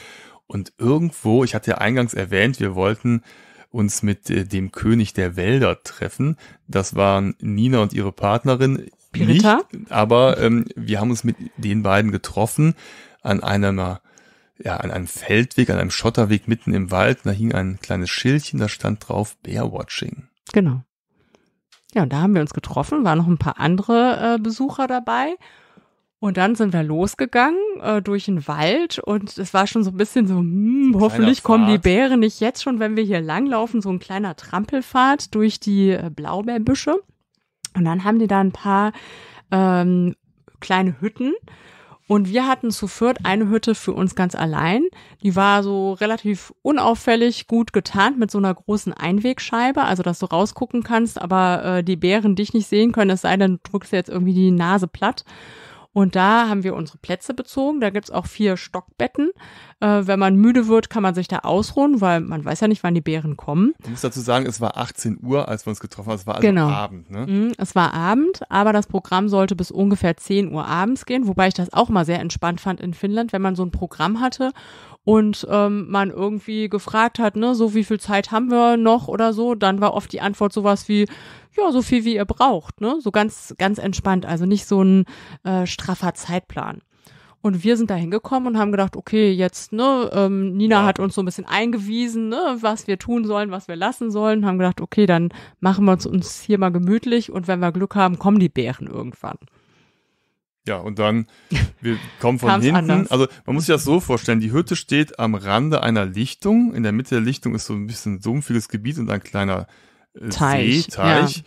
Und irgendwo, ich hatte ja eingangs erwähnt, wir wollten uns mit äh, dem König der Wälder treffen. Das waren Nina und ihre Partnerin. Pirita. Nicht, aber ähm, wir haben uns mit den beiden getroffen an einer ja, an einem Feldweg, an einem Schotterweg mitten im Wald. Da hing ein kleines Schildchen, da stand drauf Bear Watching. Genau. Ja, und da haben wir uns getroffen, waren noch ein paar andere äh, Besucher dabei. Und dann sind wir losgegangen äh, durch den Wald und es war schon so ein bisschen so, hm, so hoffentlich kommen die Bären nicht jetzt schon, wenn wir hier langlaufen, so ein kleiner Trampelfahrt durch die äh, Blaubeerbüsche. Und dann haben die da ein paar ähm, kleine Hütten und wir hatten zu viert eine Hütte für uns ganz allein. Die war so relativ unauffällig gut getarnt mit so einer großen Einwegscheibe, also dass du rausgucken kannst, aber äh, die Bären dich nicht sehen können, es sei denn, du drückst jetzt irgendwie die Nase platt. Und da haben wir unsere Plätze bezogen. Da gibt's auch vier Stockbetten. Äh, wenn man müde wird, kann man sich da ausruhen, weil man weiß ja nicht, wann die Bären kommen. Ich muss dazu sagen, es war 18 Uhr, als wir uns getroffen haben. Es war also genau. Abend. Ne? Mhm, es war Abend, aber das Programm sollte bis ungefähr 10 Uhr abends gehen, wobei ich das auch mal sehr entspannt fand in Finnland, wenn man so ein Programm hatte und ähm, man irgendwie gefragt hat, ne, so wie viel Zeit haben wir noch oder so, dann war oft die Antwort sowas wie, ja, so viel wie ihr braucht, ne? So ganz, ganz entspannt, also nicht so ein äh, straffer Zeitplan. Und wir sind da hingekommen und haben gedacht, okay, jetzt, ne, ähm, Nina hat uns so ein bisschen eingewiesen, ne, was wir tun sollen, was wir lassen sollen, haben gedacht, okay, dann machen wir uns, uns hier mal gemütlich und wenn wir Glück haben, kommen die Bären irgendwann. Ja, und dann, wir kommen von hinten. Anders. Also man muss sich das so vorstellen, die Hütte steht am Rande einer Lichtung. In der Mitte der Lichtung ist so ein bisschen sumpfiges Gebiet und ein kleiner Teich. Äh, See, Teich. Ja.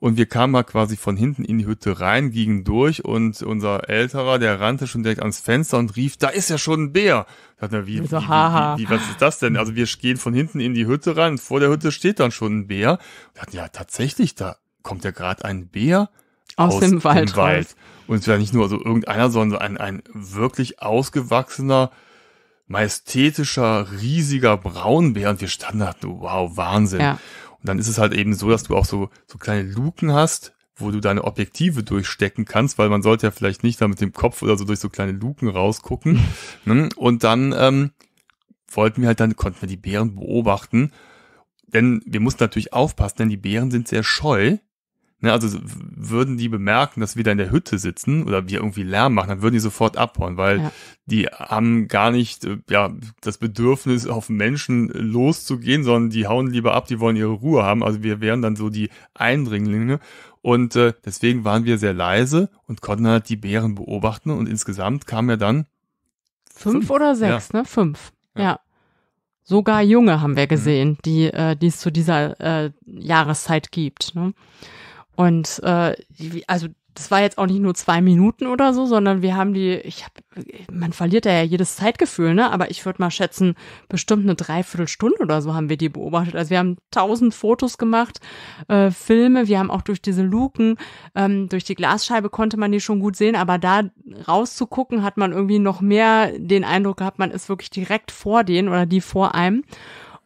Und wir kamen mal quasi von hinten in die Hütte rein, gingen durch und unser Älterer, der rannte schon direkt ans Fenster und rief, da ist ja schon ein Bär. Da dachte er, wie, so, wie, wie, wie, was ist das denn? Also wir gehen von hinten in die Hütte rein, und vor der Hütte steht dann schon ein Bär. Wir dachten, ja, tatsächlich, da kommt ja gerade ein Bär aus, aus dem, dem Wald. Wald. Und es war nicht nur so irgendeiner, sondern ein, ein wirklich ausgewachsener, majestätischer, riesiger Braunbär. Und wir standen da, wow, Wahnsinn. Ja. Und dann ist es halt eben so, dass du auch so, so kleine Luken hast, wo du deine Objektive durchstecken kannst, weil man sollte ja vielleicht nicht da mit dem Kopf oder so durch so kleine Luken rausgucken. Ne? Und dann ähm, wollten wir halt dann, konnten wir die Bären beobachten. Denn wir mussten natürlich aufpassen, denn die Bären sind sehr scheu Ne, also würden die bemerken, dass wir da in der Hütte sitzen oder wir irgendwie Lärm machen, dann würden die sofort abhauen, weil ja. die haben gar nicht äh, ja, das Bedürfnis, auf Menschen äh, loszugehen, sondern die hauen lieber ab, die wollen ihre Ruhe haben. Also wir wären dann so die Eindringlinge. Und äh, deswegen waren wir sehr leise und konnten halt die Bären beobachten. Und insgesamt kamen ja dann fünf, fünf oder sechs, ja. ne? Fünf. ja. ja. Sogar Junge haben wir mhm. gesehen, mhm. die, äh, die es zu dieser äh, Jahreszeit gibt. Ne? Und äh, also das war jetzt auch nicht nur zwei Minuten oder so, sondern wir haben die, ich habe, man verliert ja jedes Zeitgefühl, ne? Aber ich würde mal schätzen, bestimmt eine Dreiviertelstunde oder so haben wir die beobachtet. Also wir haben tausend Fotos gemacht, äh, Filme, wir haben auch durch diese Luken, ähm, durch die Glasscheibe konnte man die schon gut sehen, aber da rauszugucken, hat man irgendwie noch mehr den Eindruck gehabt, man ist wirklich direkt vor denen oder die vor einem.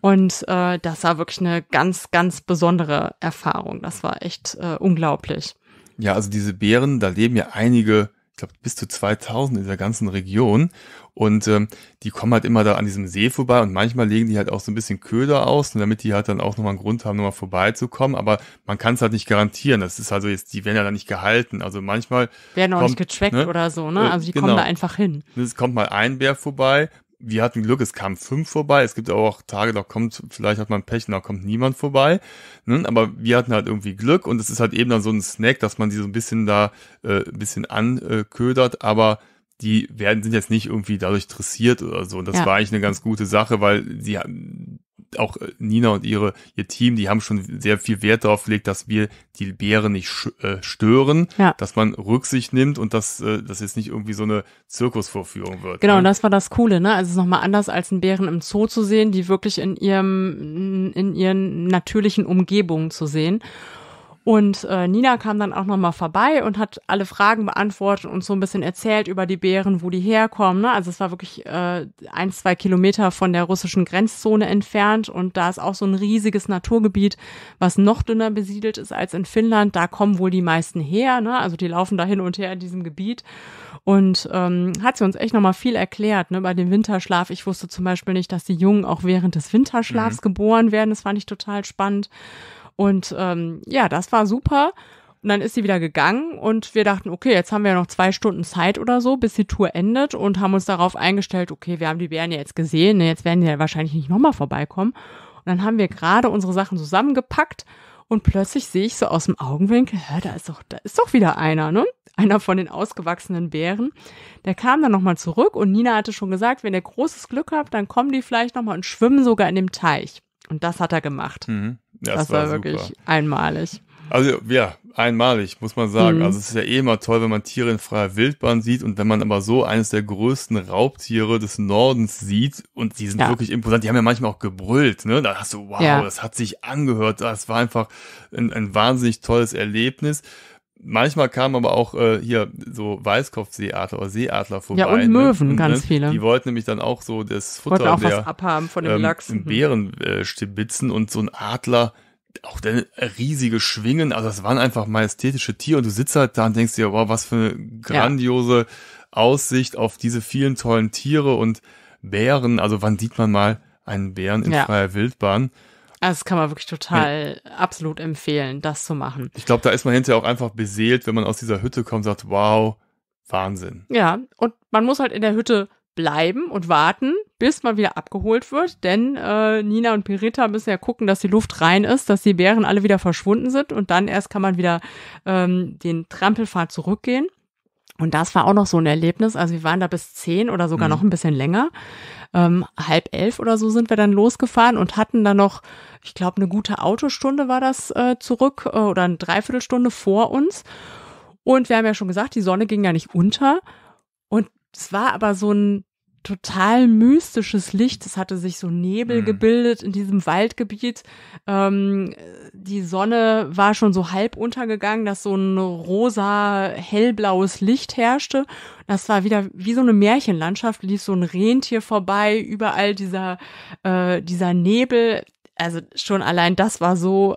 Und äh, das war wirklich eine ganz, ganz besondere Erfahrung. Das war echt äh, unglaublich. Ja, also diese Bären, da leben ja einige, ich glaube bis zu 2000 in der ganzen Region. Und ähm, die kommen halt immer da an diesem See vorbei und manchmal legen die halt auch so ein bisschen Köder aus, damit die halt dann auch nochmal einen Grund haben, nochmal vorbeizukommen. Aber man kann es halt nicht garantieren. Das ist also jetzt, die werden ja dann nicht gehalten. Also manchmal. Werden auch kommt, nicht getrackt ne? oder so, ne? Äh, also die genau. kommen da einfach hin. Es kommt mal ein Bär vorbei, wir hatten Glück, es kamen fünf vorbei. Es gibt auch Tage, da kommt, vielleicht hat man Pech und da kommt niemand vorbei. Ne? Aber wir hatten halt irgendwie Glück und es ist halt eben dann so ein Snack, dass man die so ein bisschen da äh, ein bisschen anködert, aber die werden sind jetzt nicht irgendwie dadurch dressiert oder so. Und das ja. war eigentlich eine ganz gute Sache, weil sie auch äh, Nina und ihre, ihr Team, die haben schon sehr viel Wert darauf gelegt, dass wir die Bären nicht äh, stören, ja. dass man Rücksicht nimmt und dass äh, das jetzt nicht irgendwie so eine Zirkusvorführung wird. Genau, ne? das war das Coole, ne? Also es ist nochmal anders als einen Bären im Zoo zu sehen, die wirklich in ihrem, in ihren natürlichen Umgebungen zu sehen. Und äh, Nina kam dann auch nochmal vorbei und hat alle Fragen beantwortet und so ein bisschen erzählt über die Bären, wo die herkommen. Ne? Also es war wirklich äh, ein, zwei Kilometer von der russischen Grenzzone entfernt und da ist auch so ein riesiges Naturgebiet, was noch dünner besiedelt ist als in Finnland. Da kommen wohl die meisten her. Ne? Also die laufen da hin und her in diesem Gebiet. Und ähm, hat sie uns echt nochmal viel erklärt ne? bei dem Winterschlaf. Ich wusste zum Beispiel nicht, dass die Jungen auch während des Winterschlafs mhm. geboren werden. Das fand ich total spannend. Und ähm, ja, das war super. Und dann ist sie wieder gegangen und wir dachten, okay, jetzt haben wir ja noch zwei Stunden Zeit oder so, bis die Tour endet und haben uns darauf eingestellt, okay, wir haben die Bären ja jetzt gesehen, ne, jetzt werden die ja wahrscheinlich nicht nochmal vorbeikommen. Und dann haben wir gerade unsere Sachen zusammengepackt und plötzlich sehe ich so aus dem Augenwinkel, hä, da ist doch, da ist doch wieder einer, ne? Einer von den ausgewachsenen Bären. Der kam dann nochmal zurück und Nina hatte schon gesagt, wenn ihr großes Glück habt, dann kommen die vielleicht nochmal und schwimmen sogar in dem Teich. Und das hat er gemacht. Mhm das, das war, war wirklich super. einmalig. Also ja, einmalig, muss man sagen. Mhm. Also es ist ja eh immer toll, wenn man Tiere in freier Wildbahn sieht und wenn man aber so eines der größten Raubtiere des Nordens sieht und die sind ja. wirklich imposant, die haben ja manchmal auch gebrüllt, ne? Da hast du, wow, ja. das hat sich angehört, das war einfach ein, ein wahnsinnig tolles Erlebnis. Manchmal kamen aber auch äh, hier so Weißkopfseeadler oder Seeadler vorbei. Ja, und ne? Möwen, ne? ganz viele. Die wollten nämlich dann auch so das Futter wollten auch der, was abhaben von dem ähm, Lachs. Mhm. Bären äh, stibitzen und so ein Adler, auch der riesige Schwingen, also das waren einfach majestätische Tiere und du sitzt halt da und denkst dir, wow, was für eine grandiose ja. Aussicht auf diese vielen tollen Tiere und Bären, also wann sieht man mal einen Bären in ja. freier Wildbahn? Also das kann man wirklich total ja. absolut empfehlen, das zu machen. Ich glaube, da ist man hinterher auch einfach beseelt, wenn man aus dieser Hütte kommt und sagt, wow, Wahnsinn. Ja, und man muss halt in der Hütte bleiben und warten, bis man wieder abgeholt wird, denn äh, Nina und Pirita müssen ja gucken, dass die Luft rein ist, dass die Bären alle wieder verschwunden sind und dann erst kann man wieder ähm, den Trampelpfad zurückgehen. Und das war auch noch so ein Erlebnis. Also wir waren da bis zehn oder sogar mhm. noch ein bisschen länger ähm, halb elf oder so sind wir dann losgefahren und hatten dann noch, ich glaube, eine gute Autostunde war das äh, zurück äh, oder eine Dreiviertelstunde vor uns. Und wir haben ja schon gesagt, die Sonne ging ja nicht unter. Und es war aber so ein total mystisches Licht. Es hatte sich so Nebel mhm. gebildet in diesem Waldgebiet. Ähm, die Sonne war schon so halb untergegangen, dass so ein rosa, hellblaues Licht herrschte. Das war wieder wie so eine Märchenlandschaft, lief so ein Rentier vorbei, überall dieser, äh, dieser Nebel. Also schon allein das war so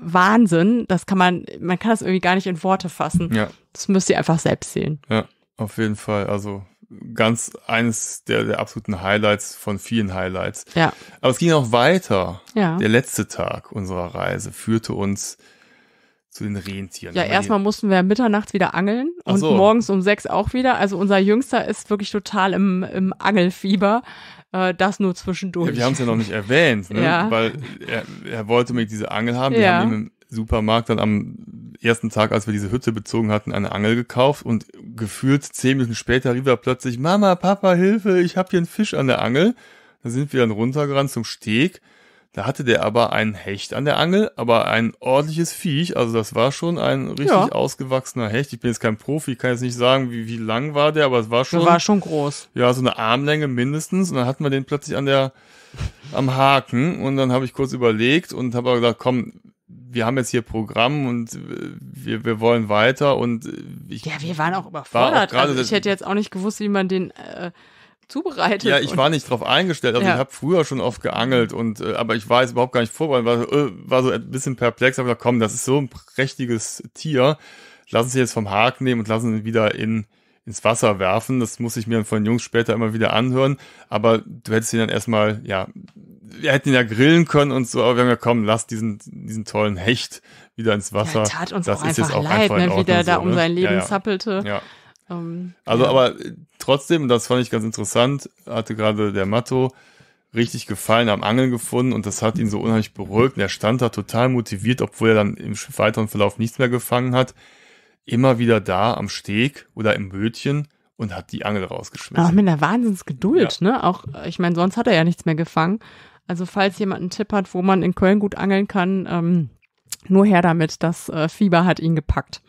Wahnsinn. Das kann man, man kann das irgendwie gar nicht in Worte fassen. Ja. Das müsst ihr einfach selbst sehen. Ja, auf jeden Fall. Also ganz eines der, der absoluten Highlights von vielen Highlights. Ja. Aber es ging auch weiter. Ja. Der letzte Tag unserer Reise führte uns zu den Rentieren. Ja, erstmal mussten wir mitternachts wieder angeln und so. morgens um sechs auch wieder. Also unser Jüngster ist wirklich total im, im Angelfieber. Äh, das nur zwischendurch. Ja, wir haben es ja noch nicht erwähnt, ne? ja. weil er, er wollte mir diese Angel haben. Wir ja. haben ihm Supermarkt dann am ersten Tag, als wir diese Hütte bezogen hatten, eine Angel gekauft und gefühlt zehn Minuten später rief er plötzlich, Mama, Papa, Hilfe, ich habe hier einen Fisch an der Angel. Da sind wir dann runtergerannt zum Steg. Da hatte der aber einen Hecht an der Angel, aber ein ordentliches Viech. Also das war schon ein richtig ja. ausgewachsener Hecht. Ich bin jetzt kein Profi, kann jetzt nicht sagen, wie, wie lang war der, aber es war schon. Der war schon groß. Ja, so eine Armlänge mindestens. Und dann hatten wir den plötzlich an der, am Haken. Und dann habe ich kurz überlegt und habe gesagt, komm, wir haben jetzt hier Programm und äh, wir, wir wollen weiter und äh, ich Ja, wir waren auch überfordert. War auch also ich hätte jetzt auch nicht gewusst, wie man den äh, zubereitet. Ja, ich war nicht drauf eingestellt, also ja. ich habe früher schon oft geangelt und äh, aber ich war jetzt überhaupt gar nicht vorbereitet, war, äh, war so ein bisschen perplex, aber komm, das ist so ein prächtiges Tier. Lassen Sie jetzt vom Haken nehmen und lassen Sie ihn wieder in ins Wasser werfen. Das muss ich mir von Jungs später immer wieder anhören. Aber du hättest ihn dann erstmal, ja, wir hätten ihn ja grillen können und so, aber wir haben ja komm, lass diesen, diesen tollen Hecht wieder ins Wasser. Ja, tat uns das auch ist einfach jetzt auch leid, einfach ne, wie der so, da ne? um ne? sein Leben ja, ja. zappelte. Ja. Um, ähm, also, ja. aber äh, trotzdem, das fand ich ganz interessant, hatte gerade der Matto richtig gefallen am Angeln gefunden und das hat ihn so unheimlich beruhigt. Und er stand da total motiviert, obwohl er dann im weiteren Verlauf nichts mehr gefangen hat immer wieder da am Steg oder im Bötchen und hat die Angel rausgeschmissen. Auch mit einer Wahnsinnsgeduld, ja. ne? Auch, äh, ich meine, sonst hat er ja nichts mehr gefangen. Also falls jemand einen Tipp hat, wo man in Köln gut angeln kann, ähm, nur her damit, das äh, Fieber hat ihn gepackt.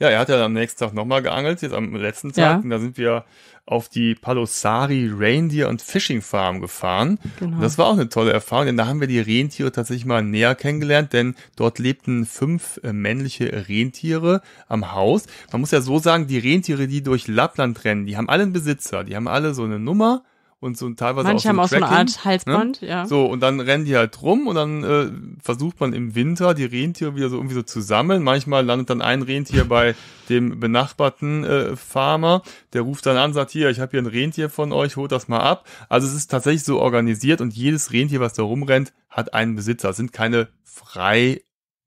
Ja, er hat ja am nächsten Tag nochmal geangelt, jetzt am letzten Tag. Ja. Und da sind wir auf die Palosari Reindeer und Fishing Farm gefahren. Genau. Und das war auch eine tolle Erfahrung, denn da haben wir die Rentiere tatsächlich mal näher kennengelernt, denn dort lebten fünf äh, männliche Rentiere am Haus. Man muss ja so sagen, die Rentiere, die durch Lappland rennen, die haben alle einen Besitzer, die haben alle so eine Nummer und so teilweise Manche auch so haben auch so eine Art Halsband, ne? ja. So, und dann rennen die halt rum und dann äh, versucht man im Winter die Rentiere wieder so irgendwie so zu sammeln. Manchmal landet dann ein Rentier bei dem benachbarten äh, Farmer, der ruft dann an, sagt, hier, ich habe hier ein Rentier von euch, holt das mal ab. Also es ist tatsächlich so organisiert und jedes Rentier, was da rumrennt, hat einen Besitzer. Es sind keine frei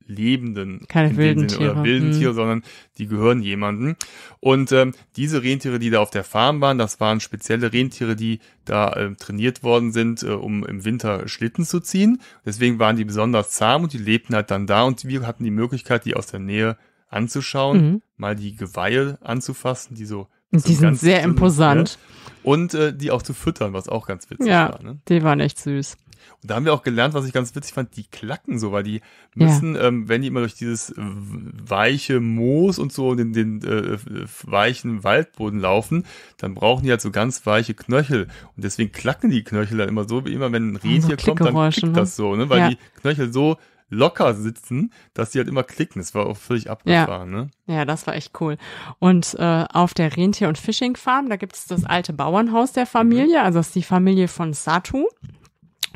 lebenden Keine wilden Sinne, Tiere. oder wilden hm. Tiere, sondern die gehören jemandem. Und ähm, diese Rentiere, die da auf der Farm waren, das waren spezielle Rentiere, die da äh, trainiert worden sind, äh, um im Winter Schlitten zu ziehen. Deswegen waren die besonders zahm und die lebten halt dann da und wir hatten die Möglichkeit, die aus der Nähe anzuschauen, mhm. mal die Geweihe anzufassen, die so die sind sehr imposant. Ne? Und äh, die auch zu füttern, was auch ganz witzig ja, war. Ne? Die waren echt süß. Und da haben wir auch gelernt, was ich ganz witzig fand, die klacken so, weil die müssen, ja. ähm, wenn die immer durch dieses weiche Moos und so den, den äh, weichen Waldboden laufen, dann brauchen die halt so ganz weiche Knöchel. Und deswegen klacken die Knöchel dann immer so, wie immer wenn ein Rentier also kommt, dann klickt ne? das so, ne? weil ja. die Knöchel so locker sitzen, dass die halt immer klicken. Das war auch völlig abgefahren, ja. ne? Ja, das war echt cool. Und äh, auf der Rentier- und Fishing-Farm, da gibt es das alte Bauernhaus der mhm. Familie, also das ist die Familie von Satu.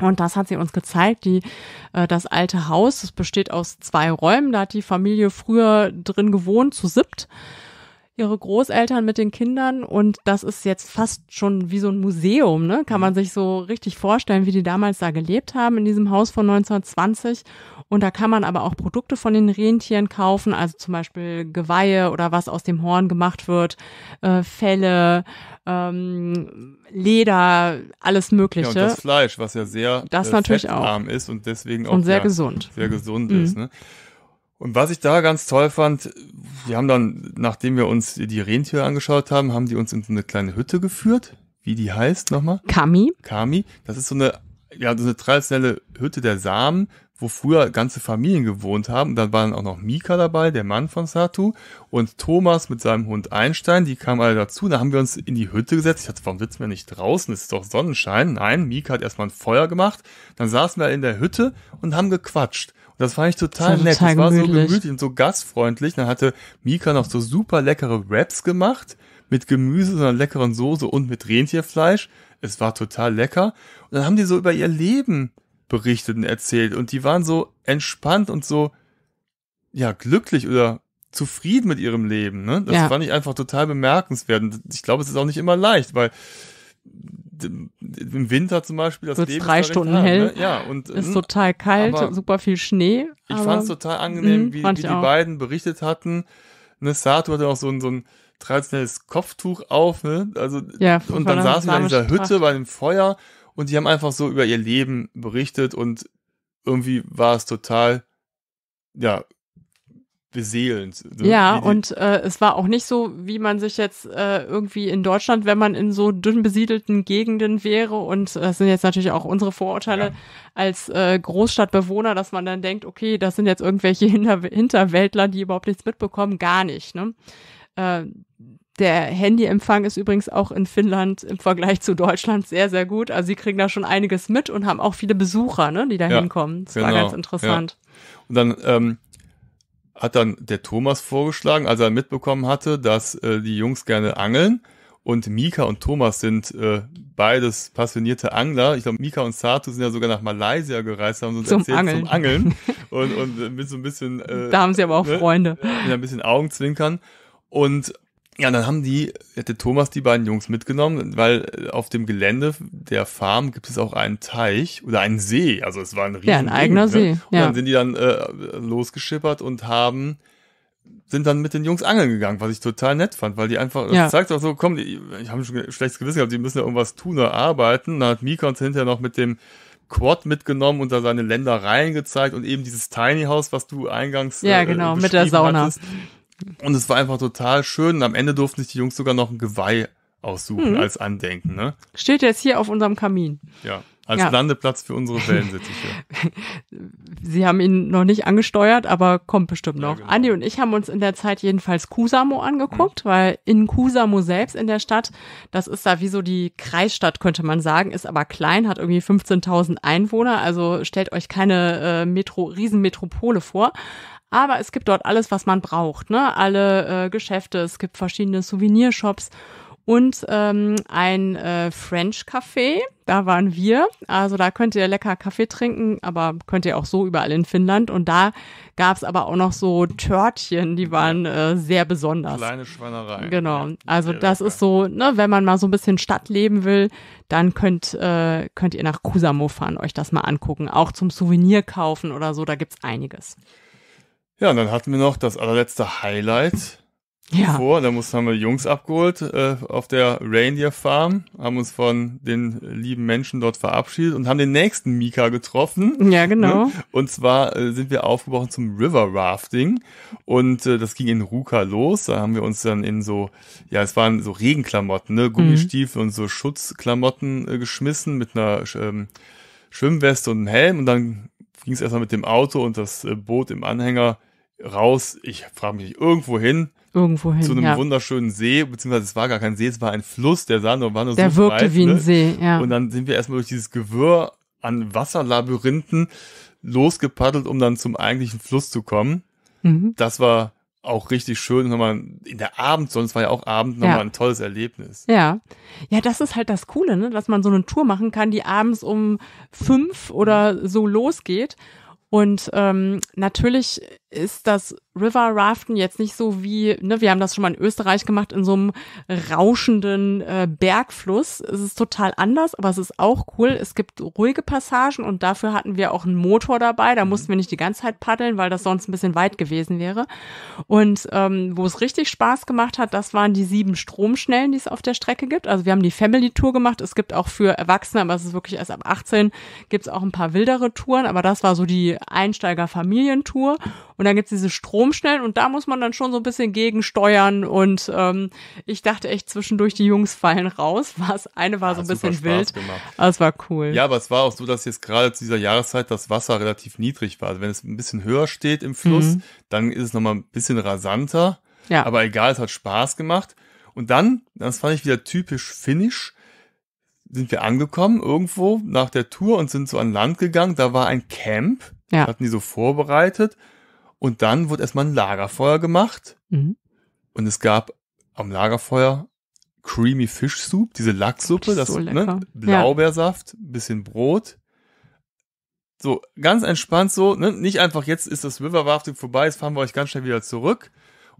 Und das hat sie uns gezeigt, die, äh, das alte Haus. Es besteht aus zwei Räumen. Da hat die Familie früher drin gewohnt, zu siebt ihre Großeltern mit den Kindern und das ist jetzt fast schon wie so ein Museum, ne? Kann man mhm. sich so richtig vorstellen, wie die damals da gelebt haben in diesem Haus von 1920 und da kann man aber auch Produkte von den Rentieren kaufen, also zum Beispiel Geweihe oder was aus dem Horn gemacht wird, äh, Felle, ähm, Leder, alles Mögliche. Ja, und das Fleisch, was ja sehr das äh, natürlich fettarm auch. ist und deswegen auch und sehr ja, gesund, sehr gesund mhm. ist. Ne? Und was ich da ganz toll fand, wir haben dann, nachdem wir uns die Rentiere angeschaut haben, haben die uns in so eine kleine Hütte geführt. Wie die heißt nochmal? Kami. Kami. Das ist so eine, ja, so eine traditionelle Hütte der Samen, wo früher ganze Familien gewohnt haben. Und dann waren auch noch Mika dabei, der Mann von Satu, und Thomas mit seinem Hund Einstein, die kamen alle dazu. Da haben wir uns in die Hütte gesetzt. Ich dachte, warum sitzen wir nicht draußen? Es ist doch Sonnenschein. Nein, Mika hat erstmal ein Feuer gemacht. Dann saßen wir in der Hütte und haben gequatscht das fand ich total das nett. Total das war gemütlich. so gemütlich und so gastfreundlich. Dann hatte Mika noch so super leckere Wraps gemacht mit Gemüse, so einer leckeren Soße und mit Rentierfleisch. Es war total lecker. Und dann haben die so über ihr Leben berichtet und erzählt. Und die waren so entspannt und so, ja, glücklich oder zufrieden mit ihrem Leben. Ne? Das ja. fand ich einfach total bemerkenswert. Und ich glaube, es ist auch nicht immer leicht, weil im Winter zum Beispiel das Wird's Leben drei ist drei Stunden hart, ne? hell. Ne? Ja, und, ist ähm, total kalt, super viel Schnee. Ich fand es total angenehm, mh, wie, wie die auch. beiden berichtet hatten. Ne, Sato hatte auch so ein, so ein traditionelles Kopftuch auf, ne? Also ja, und dann saßen wir in dieser Hütte Tracht. bei dem Feuer und die haben einfach so über ihr Leben berichtet und irgendwie war es total ja beseelend. Ja, und äh, es war auch nicht so, wie man sich jetzt äh, irgendwie in Deutschland, wenn man in so dünn besiedelten Gegenden wäre, und äh, das sind jetzt natürlich auch unsere Vorurteile ja. als äh, Großstadtbewohner, dass man dann denkt, okay, das sind jetzt irgendwelche Hinter Hinterwäldler, die überhaupt nichts mitbekommen, gar nicht. Ne? Äh, der Handyempfang ist übrigens auch in Finnland im Vergleich zu Deutschland sehr, sehr gut. Also sie kriegen da schon einiges mit und haben auch viele Besucher, ne, die da ja, hinkommen. Das genau, war ganz interessant. Ja. Und dann ähm, hat dann der Thomas vorgeschlagen, als er mitbekommen hatte, dass äh, die Jungs gerne angeln. Und Mika und Thomas sind äh, beides passionierte Angler. Ich glaube, Mika und Satu sind ja sogar nach Malaysia gereist, haben uns zum erzählt Angeln. zum Angeln. Und, und mit so ein bisschen. Äh, da haben sie aber auch ne? Freunde. Mit ein bisschen Augenzwinkern. Und ja, dann haben die, hätte Thomas die beiden Jungs mitgenommen, weil äh, auf dem Gelände der Farm gibt es auch einen Teich oder einen See. Also es war ein riesen Ja, ein eigener Ding, ne? See. Ne? Und ja. dann sind die dann äh, losgeschippert und haben sind dann mit den Jungs angeln gegangen, was ich total nett fand, weil die einfach, äh, ja. das zeigt auch so, komm, die, ich habe schon ein schlechtes Gewissen gehabt, die müssen ja irgendwas tun oder arbeiten. Dann hat Mika uns hinterher noch mit dem Quad mitgenommen und da seine Ländereien gezeigt und eben dieses Tiny House, was du eingangs. Ja, äh, genau, mit der Sauna. Hattest. Und es war einfach total schön. Und am Ende durften sich die Jungs sogar noch ein Geweih aussuchen mhm. als Andenken. Ne? Steht jetzt hier auf unserem Kamin. Ja, als ja. Landeplatz für unsere Wellensittiche. Sie haben ihn noch nicht angesteuert, aber kommt bestimmt noch. Ja, genau. Andi und ich haben uns in der Zeit jedenfalls Kusamo angeguckt, mhm. weil in Kusamo selbst in der Stadt, das ist da wie so die Kreisstadt, könnte man sagen, ist aber klein, hat irgendwie 15.000 Einwohner, also stellt euch keine äh, Metro, Riesenmetropole vor. Aber es gibt dort alles, was man braucht, ne? Alle äh, Geschäfte, es gibt verschiedene Souvenirshops und ähm, ein äh, French Café. Da waren wir. Also da könnt ihr lecker Kaffee trinken, aber könnt ihr auch so überall in Finnland. Und da gab's aber auch noch so Törtchen, die waren äh, sehr besonders. Kleine Schweinerei. Genau. Also sehr das lecker. ist so, ne, wenn man mal so ein bisschen Stadt leben will, dann könnt, äh, könnt ihr nach Kusamo fahren, euch das mal angucken. Auch zum Souvenir kaufen oder so, da gibt's einiges. Ja, und dann hatten wir noch das allerletzte Highlight. Ja. Vor, da haben wir Jungs abgeholt äh, auf der Reindeer Farm, haben uns von den lieben Menschen dort verabschiedet und haben den nächsten Mika getroffen. Ja, genau. Ne? Und zwar äh, sind wir aufgebrochen zum River Rafting und äh, das ging in Ruka los. Da haben wir uns dann in so, ja, es waren so Regenklamotten, ne, Gummistiefel mhm. und so Schutzklamotten äh, geschmissen mit einer ähm, Schwimmweste und einem Helm und dann ging es erstmal mit dem Auto und das äh, Boot im Anhänger raus, ich frage mich irgendwo hin. Irgendwo hin. Zu einem ja. wunderschönen See, beziehungsweise es war gar kein See, es war ein Fluss, der sah nur, war nur der so wirkte breit, wie ein ne? See, ja. Und dann sind wir erstmal durch dieses Gewirr an Wasserlabyrinthen losgepaddelt, um dann zum eigentlichen Fluss zu kommen. Mhm. Das war auch richtig schön, nochmal in der Abend, sonst war ja auch Abend nochmal ja. ein tolles Erlebnis. Ja. Ja, das ist halt das Coole, ne? dass man so eine Tour machen kann, die abends um fünf oder so losgeht und ähm, natürlich ist das River Raften jetzt nicht so wie, ne, wir haben das schon mal in Österreich gemacht, in so einem rauschenden äh, Bergfluss. Es ist total anders, aber es ist auch cool. Es gibt ruhige Passagen und dafür hatten wir auch einen Motor dabei. Da mhm. mussten wir nicht die ganze Zeit paddeln, weil das sonst ein bisschen weit gewesen wäre. Und ähm, wo es richtig Spaß gemacht hat, das waren die sieben Stromschnellen, die es auf der Strecke gibt. Also wir haben die Family Tour gemacht. Es gibt auch für Erwachsene, aber es ist wirklich erst ab 18, gibt es auch ein paar wildere Touren. Aber das war so die Einsteiger-Familientour. Und dann gibt es diese Stromschnellen und da muss man dann schon so ein bisschen gegensteuern. Und ähm, ich dachte echt zwischendurch, die Jungs fallen raus. Was eine war ja, so ein bisschen wild. Gemacht. Aber war cool. Ja, aber es war auch so, dass jetzt gerade zu dieser Jahreszeit das Wasser relativ niedrig war. Also wenn es ein bisschen höher steht im Fluss, mhm. dann ist es nochmal ein bisschen rasanter. Ja. Aber egal, es hat Spaß gemacht. Und dann, das fand ich wieder typisch finnisch, sind wir angekommen irgendwo nach der Tour und sind so an Land gegangen. Da war ein Camp. Ja. Hatten die so vorbereitet. Und dann wurde erstmal ein Lagerfeuer gemacht. Mhm. Und es gab am Lagerfeuer Creamy Fish Soup, diese Lachssuppe, das, so ne, Blaubeersaft, ja. bisschen Brot. So, ganz entspannt so, ne? Nicht einfach, jetzt ist das River Rafting vorbei, jetzt fahren wir euch ganz schnell wieder zurück.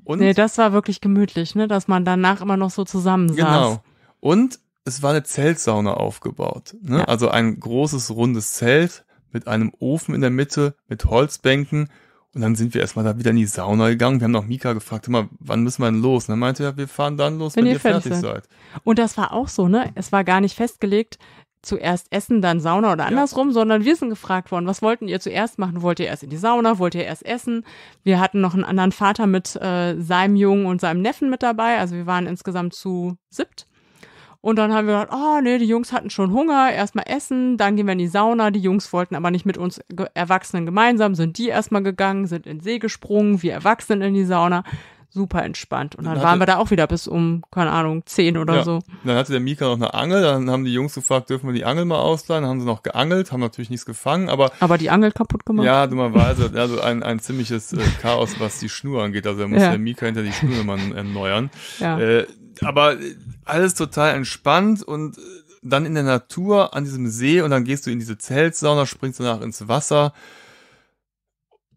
Und nee, das war wirklich gemütlich, ne? Dass man danach immer noch so zusammen saß. Genau. Und es war eine Zeltsauna aufgebaut. Ne? Ja. Also ein großes rundes Zelt mit einem Ofen in der Mitte, mit Holzbänken, und dann sind wir erstmal da wieder in die Sauna gegangen. Wir haben noch Mika gefragt, immer, wann müssen wir denn los? Und dann meinte er, wir fahren dann los, wenn, wenn ihr fertig seid. seid. Und das war auch so, ne? Es war gar nicht festgelegt, zuerst essen, dann Sauna oder andersrum, ja. sondern wir sind gefragt worden, was wollten ihr zuerst machen? Wollt ihr erst in die Sauna? Wollt ihr erst essen? Wir hatten noch einen anderen Vater mit äh, seinem Jungen und seinem Neffen mit dabei. Also wir waren insgesamt zu siebt. Und dann haben wir gedacht, oh nee, die Jungs hatten schon Hunger, erstmal essen, dann gehen wir in die Sauna. Die Jungs wollten aber nicht mit uns Erwachsenen gemeinsam, sind die erstmal gegangen, sind in den See gesprungen, wir Erwachsenen in die Sauna. Super entspannt. Und dann, dann waren wir da auch wieder bis um, keine Ahnung, zehn oder ja. so. Dann hatte der Mika noch eine Angel, dann haben die Jungs gefragt, dürfen wir die Angel mal ausleihen? Dann haben sie noch geangelt, haben natürlich nichts gefangen, aber. Aber die Angel kaputt gemacht? Ja, dummerweise. also ein, ein ziemliches äh, Chaos, was die Schnur angeht. Also da muss ja. der Mika hinter die Schnur immer erneuern. Ja. Äh, aber alles total entspannt und äh, dann in der Natur an diesem See und dann gehst du in diese Zeltsauna, springst danach ins Wasser.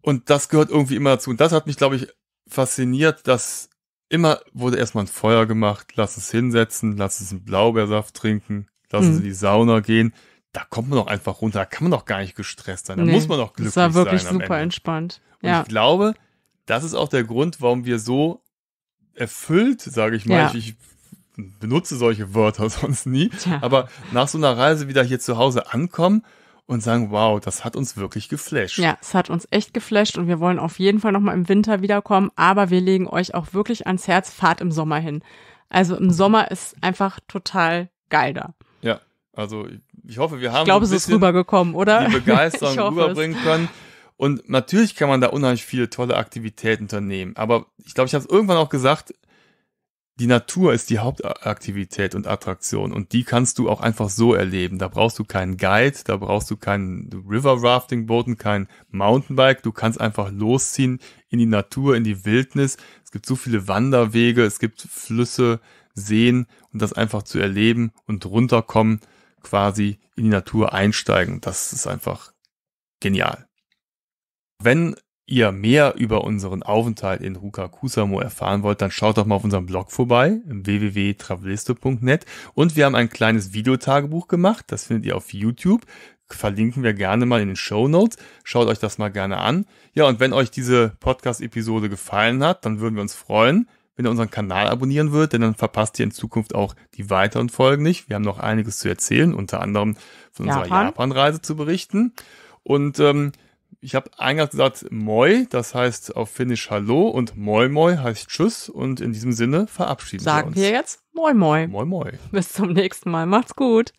Und das gehört irgendwie immer dazu. Und das hat mich, glaube ich, fasziniert, dass immer wurde erstmal ein Feuer gemacht, lass es hinsetzen, lass es einen Blaubeersaft trinken, lass mhm. es hm. in die Sauna gehen. Da kommt man doch einfach runter, da kann man doch gar nicht gestresst sein, da nee, muss man doch glücklich sein. Das war wirklich super entspannt. Und ja. ich glaube, das ist auch der Grund, warum wir so erfüllt, sage ich mal. Ja. Ich, ich benutze solche Wörter sonst nie. Tja. Aber nach so einer Reise wieder hier zu Hause ankommen und sagen, wow, das hat uns wirklich geflasht. Ja, es hat uns echt geflasht und wir wollen auf jeden Fall nochmal im Winter wiederkommen, aber wir legen euch auch wirklich ans Herz, fahrt im Sommer hin. Also im Sommer ist einfach total geil da. Ja, also ich hoffe, wir haben ich glaube, so ein es ist rübergekommen, oder? die Begeisterung rüberbringen können. Und natürlich kann man da unheimlich viele tolle Aktivitäten unternehmen. Aber ich glaube, ich habe es irgendwann auch gesagt, die Natur ist die Hauptaktivität und Attraktion und die kannst du auch einfach so erleben. Da brauchst du keinen Guide, da brauchst du keinen River Rafting Booten, kein Mountainbike. Du kannst einfach losziehen in die Natur, in die Wildnis. Es gibt so viele Wanderwege, es gibt Flüsse, Seen und das einfach zu erleben und runterkommen, quasi in die Natur einsteigen. Das ist einfach genial. Wenn ihr mehr über unseren Aufenthalt in Hukakusamo erfahren wollt, dann schaut doch mal auf unserem Blog vorbei, www.travelisto.net. Und wir haben ein kleines Videotagebuch gemacht, das findet ihr auf YouTube. Verlinken wir gerne mal in den Show Notes. Schaut euch das mal gerne an. Ja, und wenn euch diese Podcast-Episode gefallen hat, dann würden wir uns freuen, wenn ihr unseren Kanal abonnieren würdet, denn dann verpasst ihr in Zukunft auch die weiteren Folgen nicht. Wir haben noch einiges zu erzählen, unter anderem von Japan. unserer Japan-Reise zu berichten. Und ähm, ich habe eingangs gesagt Moi, das heißt auf Finnisch Hallo und Moi Moi heißt Tschüss und in diesem Sinne verabschieden Sagen wir uns. Sagen wir jetzt Moi Moi. Moi Moi. Bis zum nächsten Mal. Macht's gut.